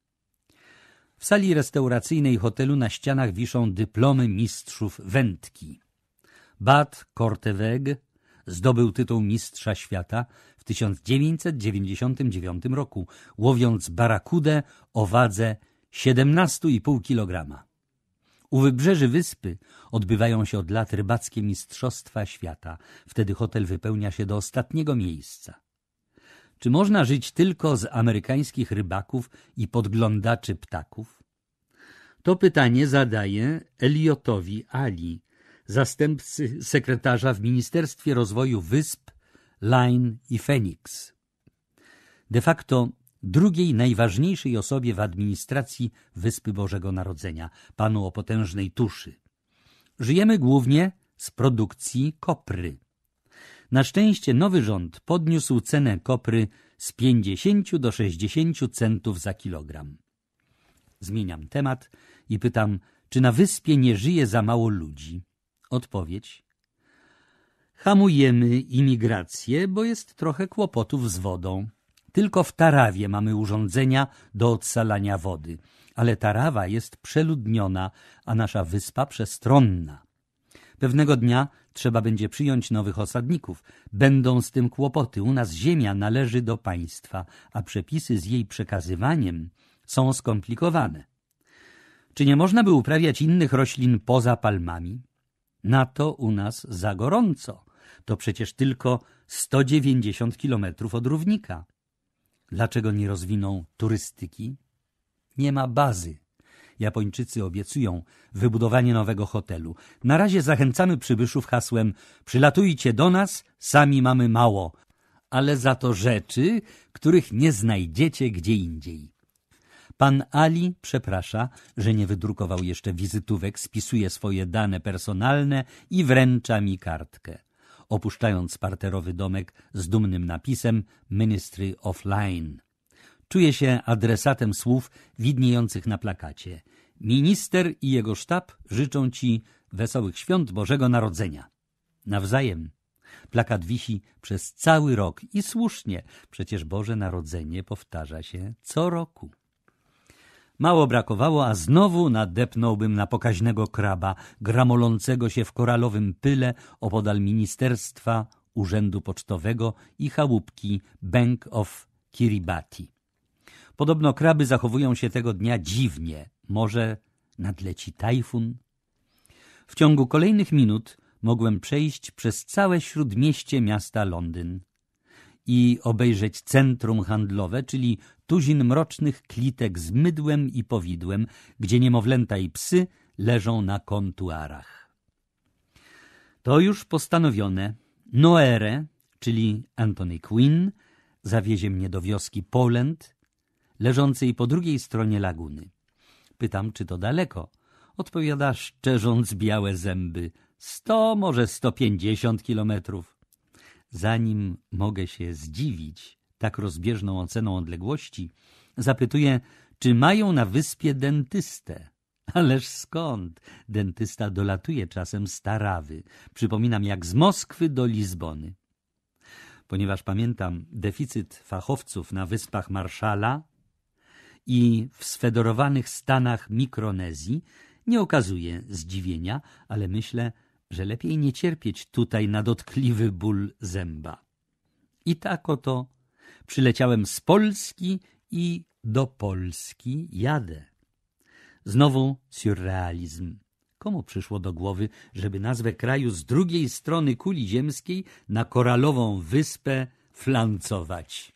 W sali restauracyjnej hotelu na ścianach wiszą dyplomy mistrzów wędki. Bad Korteweg zdobył tytuł mistrza świata w 1999 roku, łowiąc barakudę o wadze 17,5 kg. U wybrzeży wyspy odbywają się od lat rybackie mistrzostwa świata. Wtedy hotel wypełnia się do ostatniego miejsca. Czy można żyć tylko z amerykańskich rybaków i podglądaczy ptaków? To pytanie zadaje Eliotowi Ali, zastępcy sekretarza w Ministerstwie Rozwoju Wysp, Line i Phoenix. De facto drugiej najważniejszej osobie w administracji Wyspy Bożego Narodzenia, panu o potężnej tuszy. Żyjemy głównie z produkcji kopry. Na szczęście nowy rząd podniósł cenę kopry z 50 do 60 centów za kilogram. Zmieniam temat i pytam, czy na wyspie nie żyje za mało ludzi? Odpowiedź. Hamujemy imigrację, bo jest trochę kłopotów z wodą. Tylko w Tarawie mamy urządzenia do odsalania wody, ale Tarawa jest przeludniona, a nasza wyspa przestronna. Pewnego dnia trzeba będzie przyjąć nowych osadników. Będą z tym kłopoty. U nas ziemia należy do państwa, a przepisy z jej przekazywaniem są skomplikowane. Czy nie można by uprawiać innych roślin poza palmami? Na to u nas za gorąco. To przecież tylko 190 kilometrów od równika. Dlaczego nie rozwiną turystyki? Nie ma bazy. Japończycy obiecują wybudowanie nowego hotelu. Na razie zachęcamy przybyszów hasłem przylatujcie do nas, sami mamy mało, ale za to rzeczy, których nie znajdziecie gdzie indziej. Pan Ali przeprasza, że nie wydrukował jeszcze wizytówek, spisuje swoje dane personalne i wręcza mi kartkę opuszczając parterowy domek z dumnym napisem Ministry of Line. Czuje się adresatem słów widniejących na plakacie. Minister i jego sztab życzą Ci wesołych świąt Bożego Narodzenia. Nawzajem. Plakat wisi przez cały rok i słusznie, przecież Boże Narodzenie powtarza się co roku. Mało brakowało, a znowu nadepnąłbym na pokaźnego kraba, gramolącego się w koralowym pyle opodal Ministerstwa Urzędu Pocztowego i chałupki Bank of Kiribati. Podobno kraby zachowują się tego dnia dziwnie. Może nadleci tajfun? W ciągu kolejnych minut mogłem przejść przez całe śródmieście miasta Londyn i obejrzeć centrum handlowe, czyli tuzin mrocznych klitek z mydłem i powidłem, gdzie niemowlęta i psy leżą na kontuarach. To już postanowione. Noere, czyli Anthony Quinn, zawiezie mnie do wioski Poland, leżącej po drugiej stronie laguny. Pytam, czy to daleko. Odpowiada, szczerząc białe zęby, sto, może sto pięćdziesiąt kilometrów. Zanim mogę się zdziwić, tak rozbieżną oceną odległości, zapytuje, czy mają na wyspie dentystę. Ależ skąd? Dentysta dolatuje czasem z Tarawy. Przypominam, jak z Moskwy do Lizbony. Ponieważ pamiętam deficyt fachowców na wyspach Marszala i w sfederowanych stanach Mikronezji, nie okazuje zdziwienia, ale myślę, że lepiej nie cierpieć tutaj na dotkliwy ból zęba. I tak oto Przyleciałem z Polski i do Polski jadę. Znowu surrealizm. Komu przyszło do głowy, żeby nazwę kraju z drugiej strony kuli ziemskiej na koralową wyspę flancować?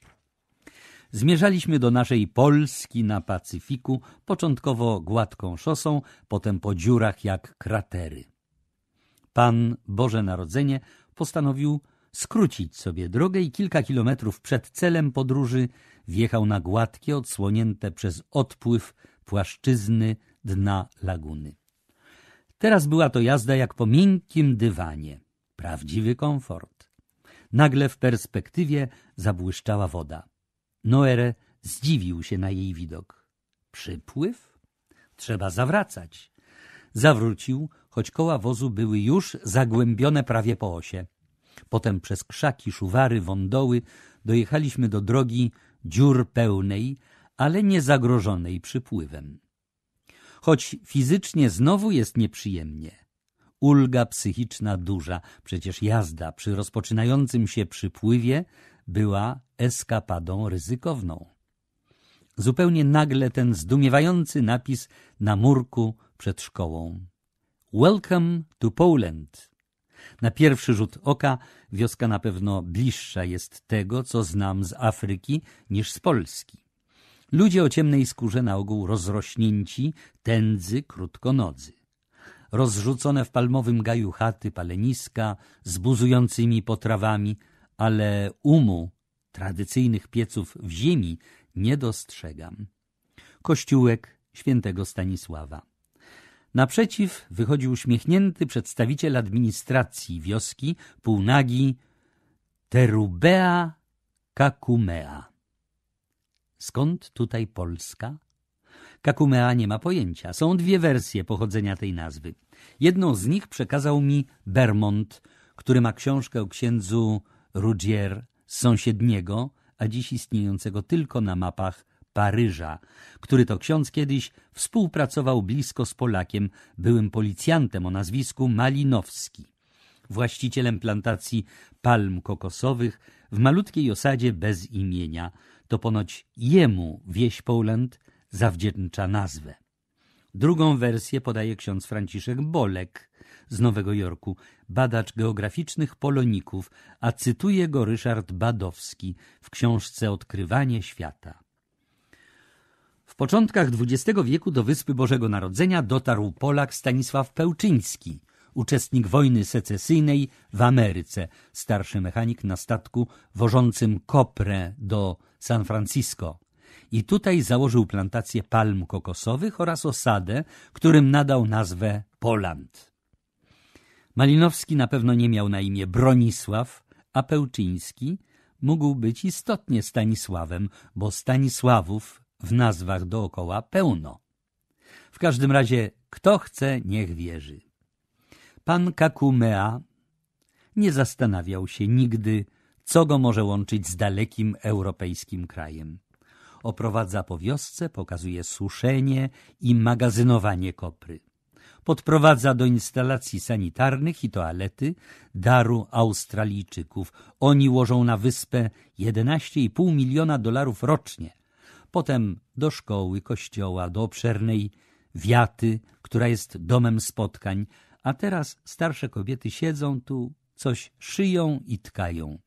Zmierzaliśmy do naszej Polski na Pacyfiku, początkowo gładką szosą, potem po dziurach jak kratery. Pan Boże Narodzenie postanowił skrócić sobie drogę i kilka kilometrów przed celem podróży wjechał na gładkie, odsłonięte przez odpływ płaszczyzny dna laguny. Teraz była to jazda jak po miękkim dywanie. Prawdziwy komfort. Nagle w perspektywie zabłyszczała woda. Noere zdziwił się na jej widok. Przypływ? Trzeba zawracać. Zawrócił, choć koła wozu były już zagłębione prawie po osie. Potem przez krzaki, szuwary, wądoły dojechaliśmy do drogi dziur pełnej, ale nie zagrożonej przypływem. Choć fizycznie znowu jest nieprzyjemnie. Ulga psychiczna duża, przecież jazda przy rozpoczynającym się przypływie była eskapadą ryzykowną. Zupełnie nagle ten zdumiewający napis na murku przed szkołą. Welcome to Poland. Na pierwszy rzut oka wioska na pewno bliższa jest tego, co znam z Afryki, niż z Polski. Ludzie o ciemnej skórze na ogół rozrośnięci, tędzy, krótkonodzy. Rozrzucone w palmowym gaju chaty, paleniska z buzującymi potrawami, ale umu tradycyjnych pieców w ziemi nie dostrzegam. Kościółek świętego Stanisława. Naprzeciw wychodził uśmiechnięty przedstawiciel administracji wioski półnagi Terubea Kakumea. Skąd tutaj Polska? Kakumea nie ma pojęcia. Są dwie wersje pochodzenia tej nazwy. Jedną z nich przekazał mi Bermont, który ma książkę o księdzu Rudzier z sąsiedniego, a dziś istniejącego tylko na mapach Paryża, który to ksiądz kiedyś współpracował blisko z Polakiem, byłym policjantem o nazwisku Malinowski, właścicielem plantacji palm kokosowych w malutkiej osadzie bez imienia. To ponoć jemu wieś Poland zawdzięcza nazwę. Drugą wersję podaje ksiądz Franciszek Bolek z Nowego Jorku, badacz geograficznych poloników, a cytuje go Ryszard Badowski w książce Odkrywanie świata. W początkach XX wieku do Wyspy Bożego Narodzenia dotarł Polak Stanisław Pełczyński, uczestnik wojny secesyjnej w Ameryce, starszy mechanik na statku wożącym koprę do San Francisco. I tutaj założył plantację palm kokosowych oraz osadę, którym nadał nazwę Poland. Malinowski na pewno nie miał na imię Bronisław, a Pełczyński mógł być istotnie Stanisławem, bo Stanisławów w nazwach dookoła pełno. W każdym razie, kto chce, niech wierzy. Pan Kakumea nie zastanawiał się nigdy, co go może łączyć z dalekim europejskim krajem. Oprowadza po wiosce, pokazuje suszenie i magazynowanie kopry. Podprowadza do instalacji sanitarnych i toalety daru Australijczyków. Oni łożą na wyspę 11,5 miliona dolarów rocznie potem do szkoły, kościoła, do obszernej wiaty, która jest domem spotkań, a teraz starsze kobiety siedzą tu, coś szyją i tkają.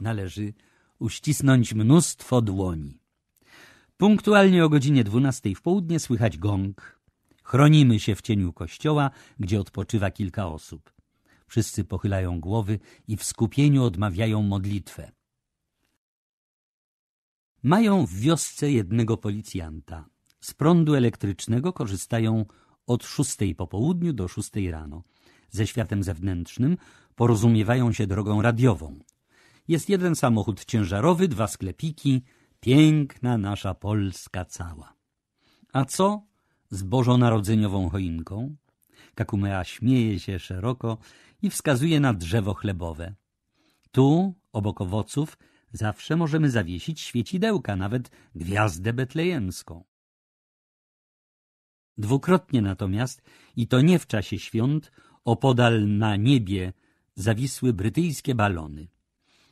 Należy uścisnąć mnóstwo dłoni. Punktualnie o godzinie 12 w południe słychać gong. Chronimy się w cieniu kościoła, gdzie odpoczywa kilka osób. Wszyscy pochylają głowy i w skupieniu odmawiają modlitwę. Mają w wiosce jednego policjanta. Z prądu elektrycznego korzystają od szóstej po południu do szóstej rano. Ze światem zewnętrznym porozumiewają się drogą radiową. Jest jeden samochód ciężarowy, dwa sklepiki, piękna nasza Polska cała. A co z bożonarodzeniową choinką? Kakumea śmieje się szeroko i wskazuje na drzewo chlebowe. Tu, obok owoców, Zawsze możemy zawiesić świecidełka, nawet gwiazdę betlejemską. Dwukrotnie natomiast, i to nie w czasie świąt, opodal na niebie zawisły brytyjskie balony.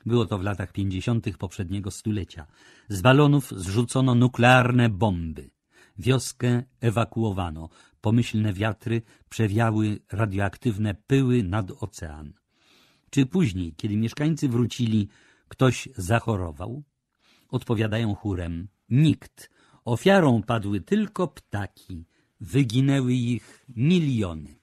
Było to w latach pięćdziesiątych poprzedniego stulecia. Z balonów zrzucono nuklearne bomby. Wioskę ewakuowano. Pomyślne wiatry przewiały radioaktywne pyły nad ocean. Czy później, kiedy mieszkańcy wrócili Ktoś zachorował? Odpowiadają chórem. Nikt. Ofiarą padły tylko ptaki. Wyginęły ich miliony.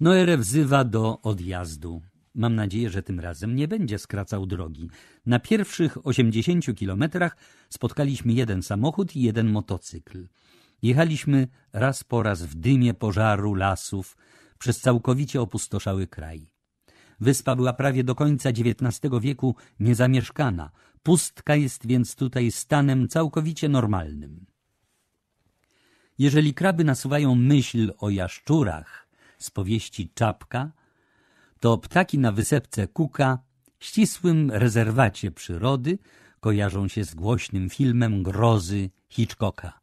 Noere wzywa do odjazdu. Mam nadzieję, że tym razem nie będzie skracał drogi. Na pierwszych 80 kilometrach spotkaliśmy jeden samochód i jeden motocykl. Jechaliśmy raz po raz w dymie pożaru lasów przez całkowicie opustoszały kraj. Wyspa była prawie do końca XIX wieku niezamieszkana. Pustka jest więc tutaj stanem całkowicie normalnym. Jeżeli kraby nasuwają myśl o jaszczurach z powieści Czapka, to ptaki na wysepce Kuka, ścisłym rezerwacie przyrody, kojarzą się z głośnym filmem grozy Hitchcocka.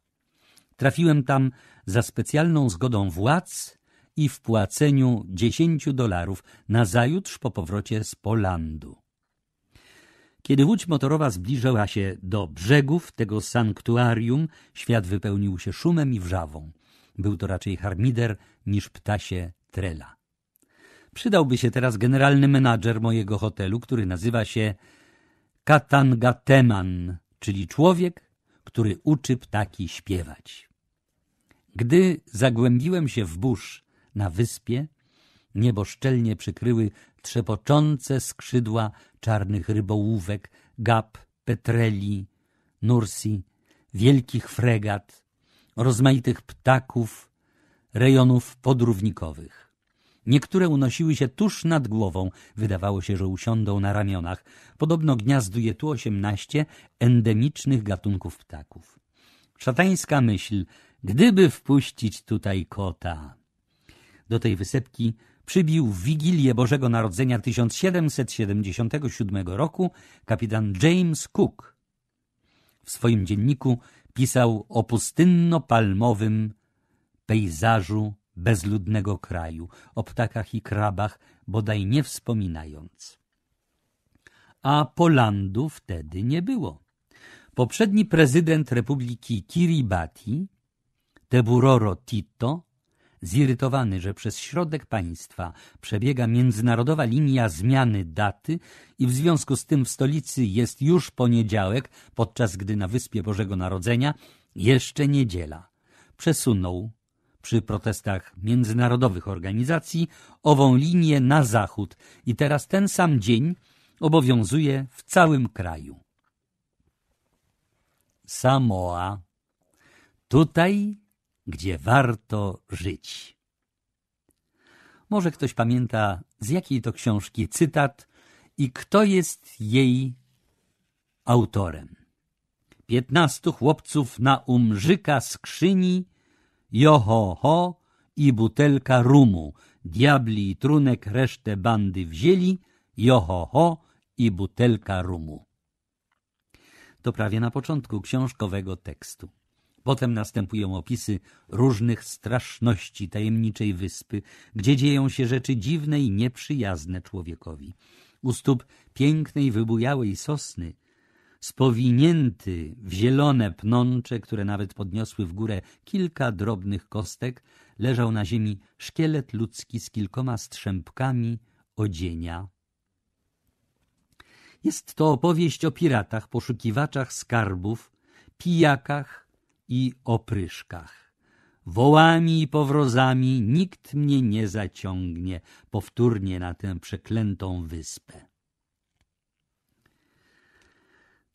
Trafiłem tam za specjalną zgodą władz i w płaceniu 10 dolarów nazajutrz po powrocie z Polandu. Kiedy łódź motorowa zbliżała się do brzegów tego sanktuarium, świat wypełnił się szumem i wrzawą. Był to raczej harmider niż ptasie trela. Przydałby się teraz generalny menadżer mojego hotelu, który nazywa się Katangateman, czyli człowiek, który uczy ptaki śpiewać. Gdy zagłębiłem się w burz na wyspie, niebo szczelnie przykryły trzepoczące skrzydła czarnych rybołówek, gap, petreli, nursi, wielkich fregat, rozmaitych ptaków, rejonów podrównikowych. Niektóre unosiły się tuż nad głową, wydawało się, że usiądą na ramionach. Podobno gniazduje tu osiemnaście endemicznych gatunków ptaków. Szatańska myśl, gdyby wpuścić tutaj kota... Do tej wysepki przybił w Wigilię Bożego Narodzenia 1777 roku kapitan James Cook. W swoim dzienniku pisał o pustynno-palmowym pejzażu bezludnego kraju, o ptakach i krabach bodaj nie wspominając. A Polandu wtedy nie było. Poprzedni prezydent Republiki Kiribati, Teburoro Tito, zirytowany, że przez środek państwa przebiega międzynarodowa linia zmiany daty i w związku z tym w stolicy jest już poniedziałek, podczas gdy na Wyspie Bożego Narodzenia jeszcze niedziela. Przesunął przy protestach międzynarodowych organizacji ową linię na zachód i teraz ten sam dzień obowiązuje w całym kraju. Samoa. Tutaj gdzie warto żyć. Może ktoś pamięta, z jakiej to książki cytat i kto jest jej autorem. Piętnastu chłopców na umrzyka skrzyni, joho ho i butelka rumu, diabli i trunek resztę bandy wzięli, joho ho i butelka rumu. To prawie na początku książkowego tekstu. Potem następują opisy różnych straszności tajemniczej wyspy, gdzie dzieją się rzeczy dziwne i nieprzyjazne człowiekowi. U stóp pięknej, wybujałej sosny, spowinięty w zielone pnącze, które nawet podniosły w górę kilka drobnych kostek, leżał na ziemi szkielet ludzki z kilkoma strzępkami odzienia. Jest to opowieść o piratach, poszukiwaczach skarbów, pijakach, i opryszkach. Wołami i powrozami nikt mnie nie zaciągnie powtórnie na tę przeklętą wyspę.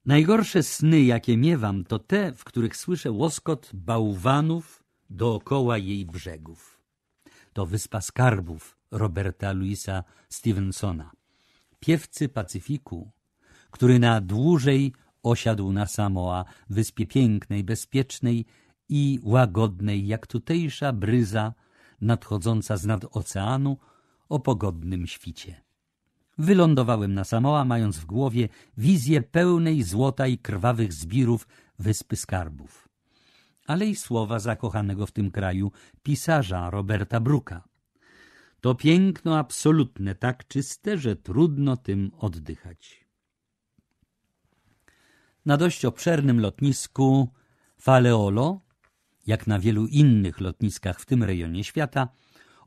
Najgorsze sny, jakie miewam, to te, w których słyszę łoskot bałwanów dookoła jej brzegów. To Wyspa Skarbów Roberta Louisa Stevensona, piewcy Pacyfiku, który na dłużej osiadł na Samoa, wyspie pięknej, bezpiecznej i łagodnej, jak tutejsza bryza nadchodząca z nad oceanu o pogodnym świcie. Wylądowałem na Samoa, mając w głowie wizję pełnej złota i krwawych zbirów Wyspy Skarbów. Ale i słowa zakochanego w tym kraju pisarza Roberta Bruka. To piękno absolutne, tak czyste, że trudno tym oddychać na dość obszernym lotnisku Faleolo, jak na wielu innych lotniskach w tym rejonie świata,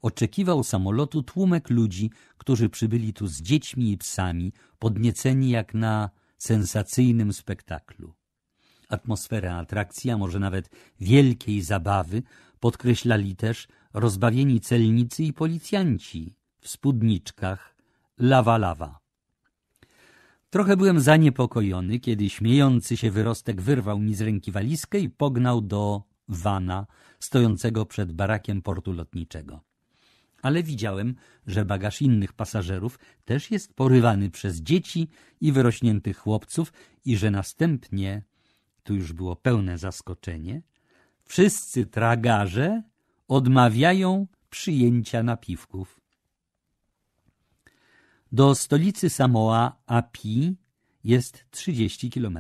oczekiwał samolotu tłumek ludzi, którzy przybyli tu z dziećmi i psami, podnieceni jak na sensacyjnym spektaklu. Atmosfera atrakcji, a może nawet wielkiej zabawy, podkreślali też rozbawieni celnicy i policjanci w spódniczkach lawa-lawa. Trochę byłem zaniepokojony, kiedy śmiejący się wyrostek wyrwał mi z ręki walizkę i pognał do wana stojącego przed barakiem portu lotniczego. Ale widziałem, że bagaż innych pasażerów też jest porywany przez dzieci i wyrośniętych chłopców i że następnie, tu już było pełne zaskoczenie, wszyscy tragarze odmawiają przyjęcia napiwków. Do stolicy Samoa, Api, jest 30 km.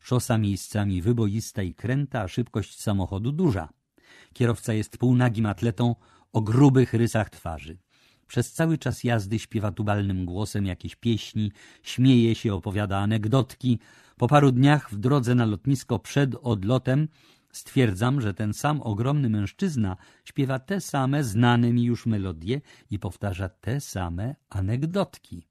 Szosa miejscami wyboista i kręta, a szybkość samochodu duża. Kierowca jest półnagim atletą o grubych rysach twarzy. Przez cały czas jazdy śpiewa tubalnym głosem jakieś pieśni, śmieje się, opowiada anegdotki. Po paru dniach w drodze na lotnisko przed odlotem Stwierdzam, że ten sam ogromny mężczyzna śpiewa te same znane mi już melodie i powtarza te same anegdotki.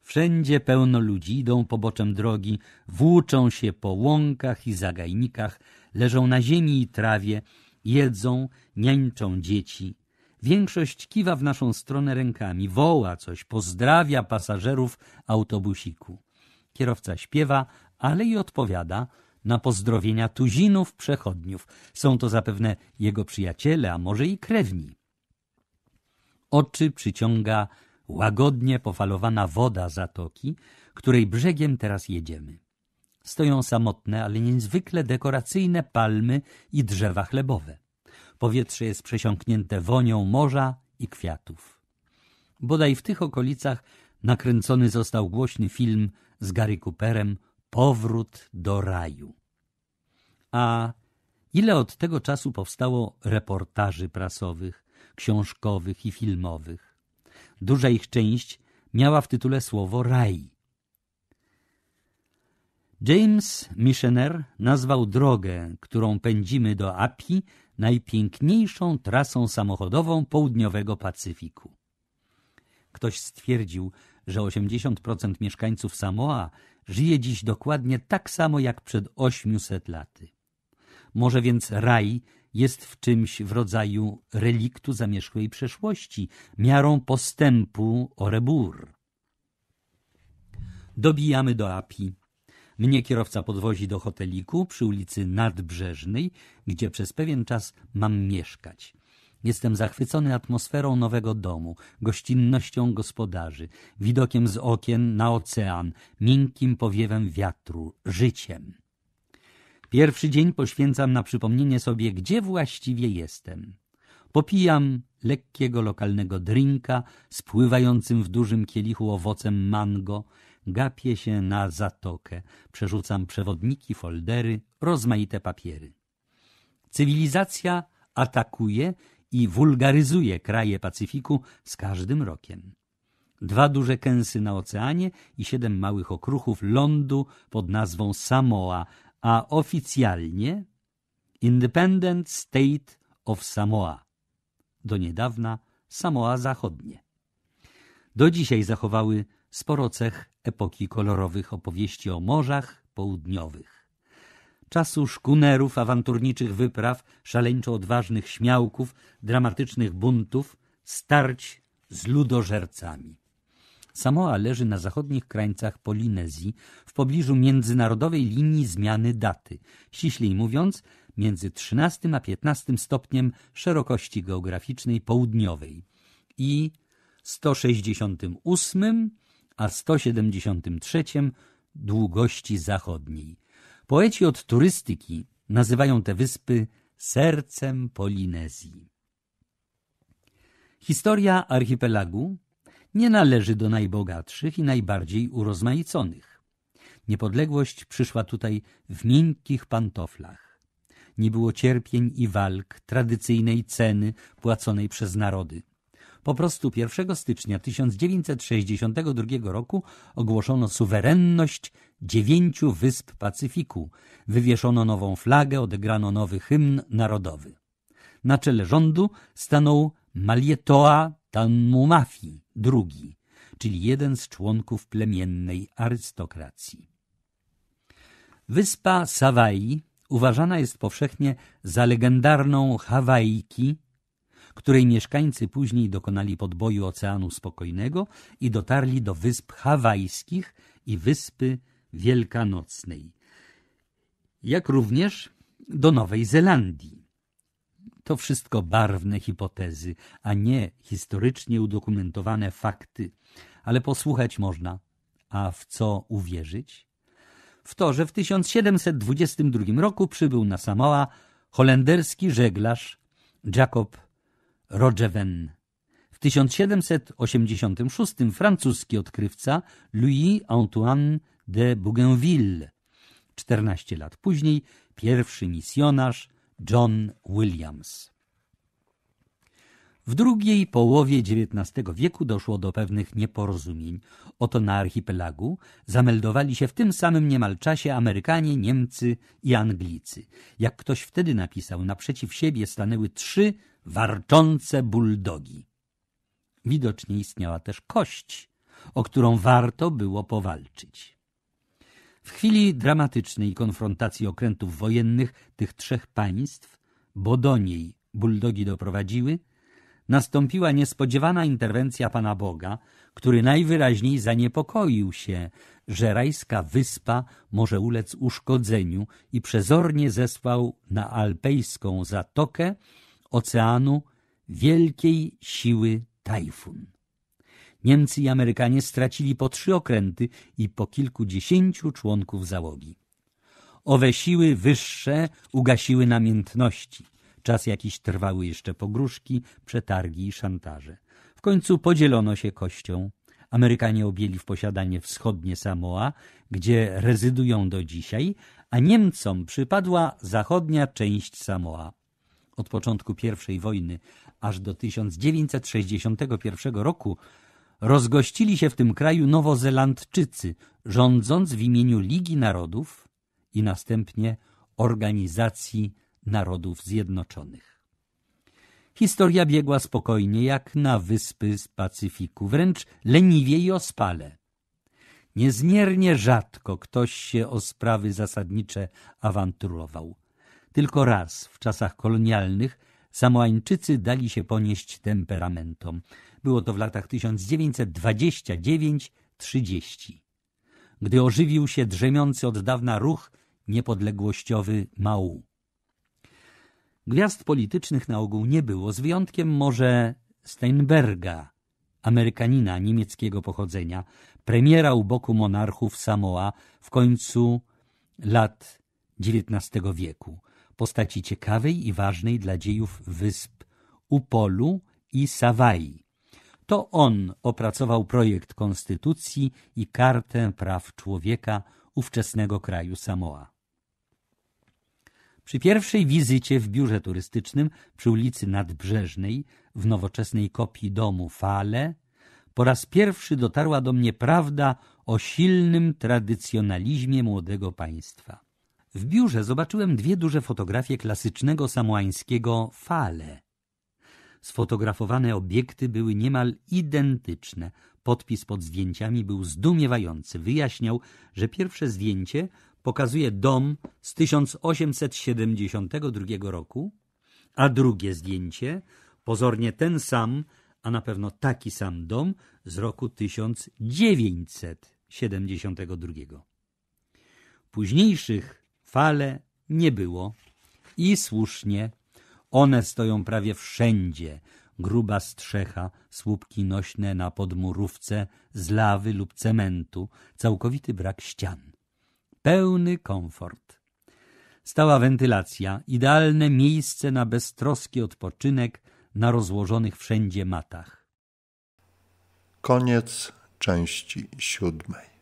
Wszędzie pełno ludzi, idą poboczem drogi, włóczą się po łąkach i zagajnikach, leżą na ziemi i trawie, jedzą, niańczą dzieci. Większość kiwa w naszą stronę rękami, woła coś, pozdrawia pasażerów autobusiku. Kierowca śpiewa, ale i odpowiada – na pozdrowienia tuzinów przechodniów. Są to zapewne jego przyjaciele, a może i krewni. Oczy przyciąga łagodnie pofalowana woda zatoki, której brzegiem teraz jedziemy. Stoją samotne, ale niezwykle dekoracyjne palmy i drzewa chlebowe. Powietrze jest przesiąknięte wonią morza i kwiatów. Bodaj w tych okolicach nakręcony został głośny film z Gary Cooperem Powrót do raju. A ile od tego czasu powstało reportaży prasowych, książkowych i filmowych. Duża ich część miała w tytule słowo raj. James Michener nazwał drogę, którą pędzimy do Api, najpiękniejszą trasą samochodową południowego Pacyfiku. Ktoś stwierdził, że 80% mieszkańców Samoa żyje dziś dokładnie tak samo jak przed 800 laty. Może więc raj jest w czymś w rodzaju reliktu zamierzchłej przeszłości, miarą postępu orebur. Dobijamy do api. Mnie kierowca podwozi do hoteliku przy ulicy Nadbrzeżnej, gdzie przez pewien czas mam mieszkać. Jestem zachwycony atmosferą nowego domu, gościnnością gospodarzy, widokiem z okien na ocean, miękkim powiewem wiatru, życiem. Pierwszy dzień poświęcam na przypomnienie sobie, gdzie właściwie jestem. Popijam lekkiego lokalnego drinka z pływającym w dużym kielichu owocem mango, gapię się na zatokę, przerzucam przewodniki, foldery, rozmaite papiery. Cywilizacja atakuje i wulgaryzuje kraje Pacyfiku z każdym rokiem. Dwa duże kęsy na oceanie i siedem małych okruchów lądu pod nazwą Samoa, a oficjalnie Independent State of Samoa. Do niedawna Samoa Zachodnie. Do dzisiaj zachowały sporo cech epoki kolorowych opowieści o morzach południowych czasu szkunerów, awanturniczych wypraw, szaleńczo odważnych śmiałków, dramatycznych buntów, starć z ludożercami. Samoa leży na zachodnich krańcach Polinezji, w pobliżu międzynarodowej linii zmiany daty, ściślej mówiąc, między 13 a 15 stopniem szerokości geograficznej południowej i 168 a 173 długości zachodniej. Poeci od turystyki nazywają te wyspy sercem Polinezji. Historia archipelagu nie należy do najbogatszych i najbardziej urozmaiconych. Niepodległość przyszła tutaj w miękkich pantoflach. Nie było cierpień i walk, tradycyjnej ceny płaconej przez narody. Po prostu 1 stycznia 1962 roku ogłoszono suwerenność dziewięciu wysp Pacyfiku. Wywieszono nową flagę, odegrano nowy hymn narodowy. Na czele rządu stanął Malietoa Tanmumafi II, czyli jeden z członków plemiennej arystokracji. Wyspa Sawai uważana jest powszechnie za legendarną Hawajki, której mieszkańcy później dokonali podboju Oceanu Spokojnego i dotarli do Wysp Hawajskich i Wyspy Wielkanocnej, jak również do Nowej Zelandii. To wszystko barwne hipotezy, a nie historycznie udokumentowane fakty, ale posłuchać można. A w co uwierzyć? w to, że w 1722 roku przybył na Samoa holenderski żeglarz Jacob Rogeven. W 1786 francuski odkrywca Louis-Antoine de Bougainville. 14 lat później pierwszy misjonarz John Williams. W drugiej połowie XIX wieku doszło do pewnych nieporozumień. Oto na archipelagu zameldowali się w tym samym niemal czasie Amerykanie, Niemcy i Anglicy. Jak ktoś wtedy napisał, naprzeciw siebie stanęły trzy warczące buldogi. Widocznie istniała też kość, o którą warto było powalczyć. W chwili dramatycznej konfrontacji okrętów wojennych tych trzech państw, bo do niej buldogi doprowadziły, nastąpiła niespodziewana interwencja Pana Boga, który najwyraźniej zaniepokoił się, że rajska wyspa może ulec uszkodzeniu i przezornie zesłał na alpejską zatokę oceanu wielkiej siły tajfun. Niemcy i Amerykanie stracili po trzy okręty i po kilkudziesięciu członków załogi. Owe siły wyższe ugasiły namiętności. Czas jakiś trwały jeszcze pogróżki, przetargi i szantaże. W końcu podzielono się kością. Amerykanie objęli w posiadanie wschodnie Samoa, gdzie rezydują do dzisiaj, a Niemcom przypadła zachodnia część Samoa. Od początku I wojny aż do 1961 roku rozgościli się w tym kraju Nowozelandczycy, rządząc w imieniu Ligi Narodów i następnie Organizacji Narodów Zjednoczonych. Historia biegła spokojnie, jak na wyspy z Pacyfiku, wręcz leniwie i ospale. Niezmiernie rzadko ktoś się o sprawy zasadnicze awanturował. Tylko raz w czasach kolonialnych Samoańczycy dali się ponieść temperamentom. Było to w latach 1929-30. Gdy ożywił się drzemiący od dawna ruch niepodległościowy Mału. Gwiazd politycznych na ogół nie było, z wyjątkiem może Steinberga, Amerykanina niemieckiego pochodzenia, premiera u boku monarchów Samoa w końcu lat XIX wieku postaci ciekawej i ważnej dla dziejów wysp Upolu i Sawai. To on opracował projekt konstytucji i kartę praw człowieka ówczesnego kraju Samoa. Przy pierwszej wizycie w biurze turystycznym przy ulicy Nadbrzeżnej, w nowoczesnej kopii domu Fale, po raz pierwszy dotarła do mnie prawda o silnym tradycjonalizmie młodego państwa. W biurze zobaczyłem dwie duże fotografie klasycznego samoańskiego fale. Sfotografowane obiekty były niemal identyczne. Podpis pod zdjęciami był zdumiewający. Wyjaśniał, że pierwsze zdjęcie pokazuje dom z 1872 roku, a drugie zdjęcie, pozornie ten sam, a na pewno taki sam dom z roku 1972. Późniejszych fale nie było. I słusznie. One stoją prawie wszędzie. Gruba strzecha, słupki nośne na podmurówce z lawy lub cementu, całkowity brak ścian. Pełny komfort. Stała wentylacja, idealne miejsce na beztroski odpoczynek na rozłożonych wszędzie matach. Koniec części siódmej.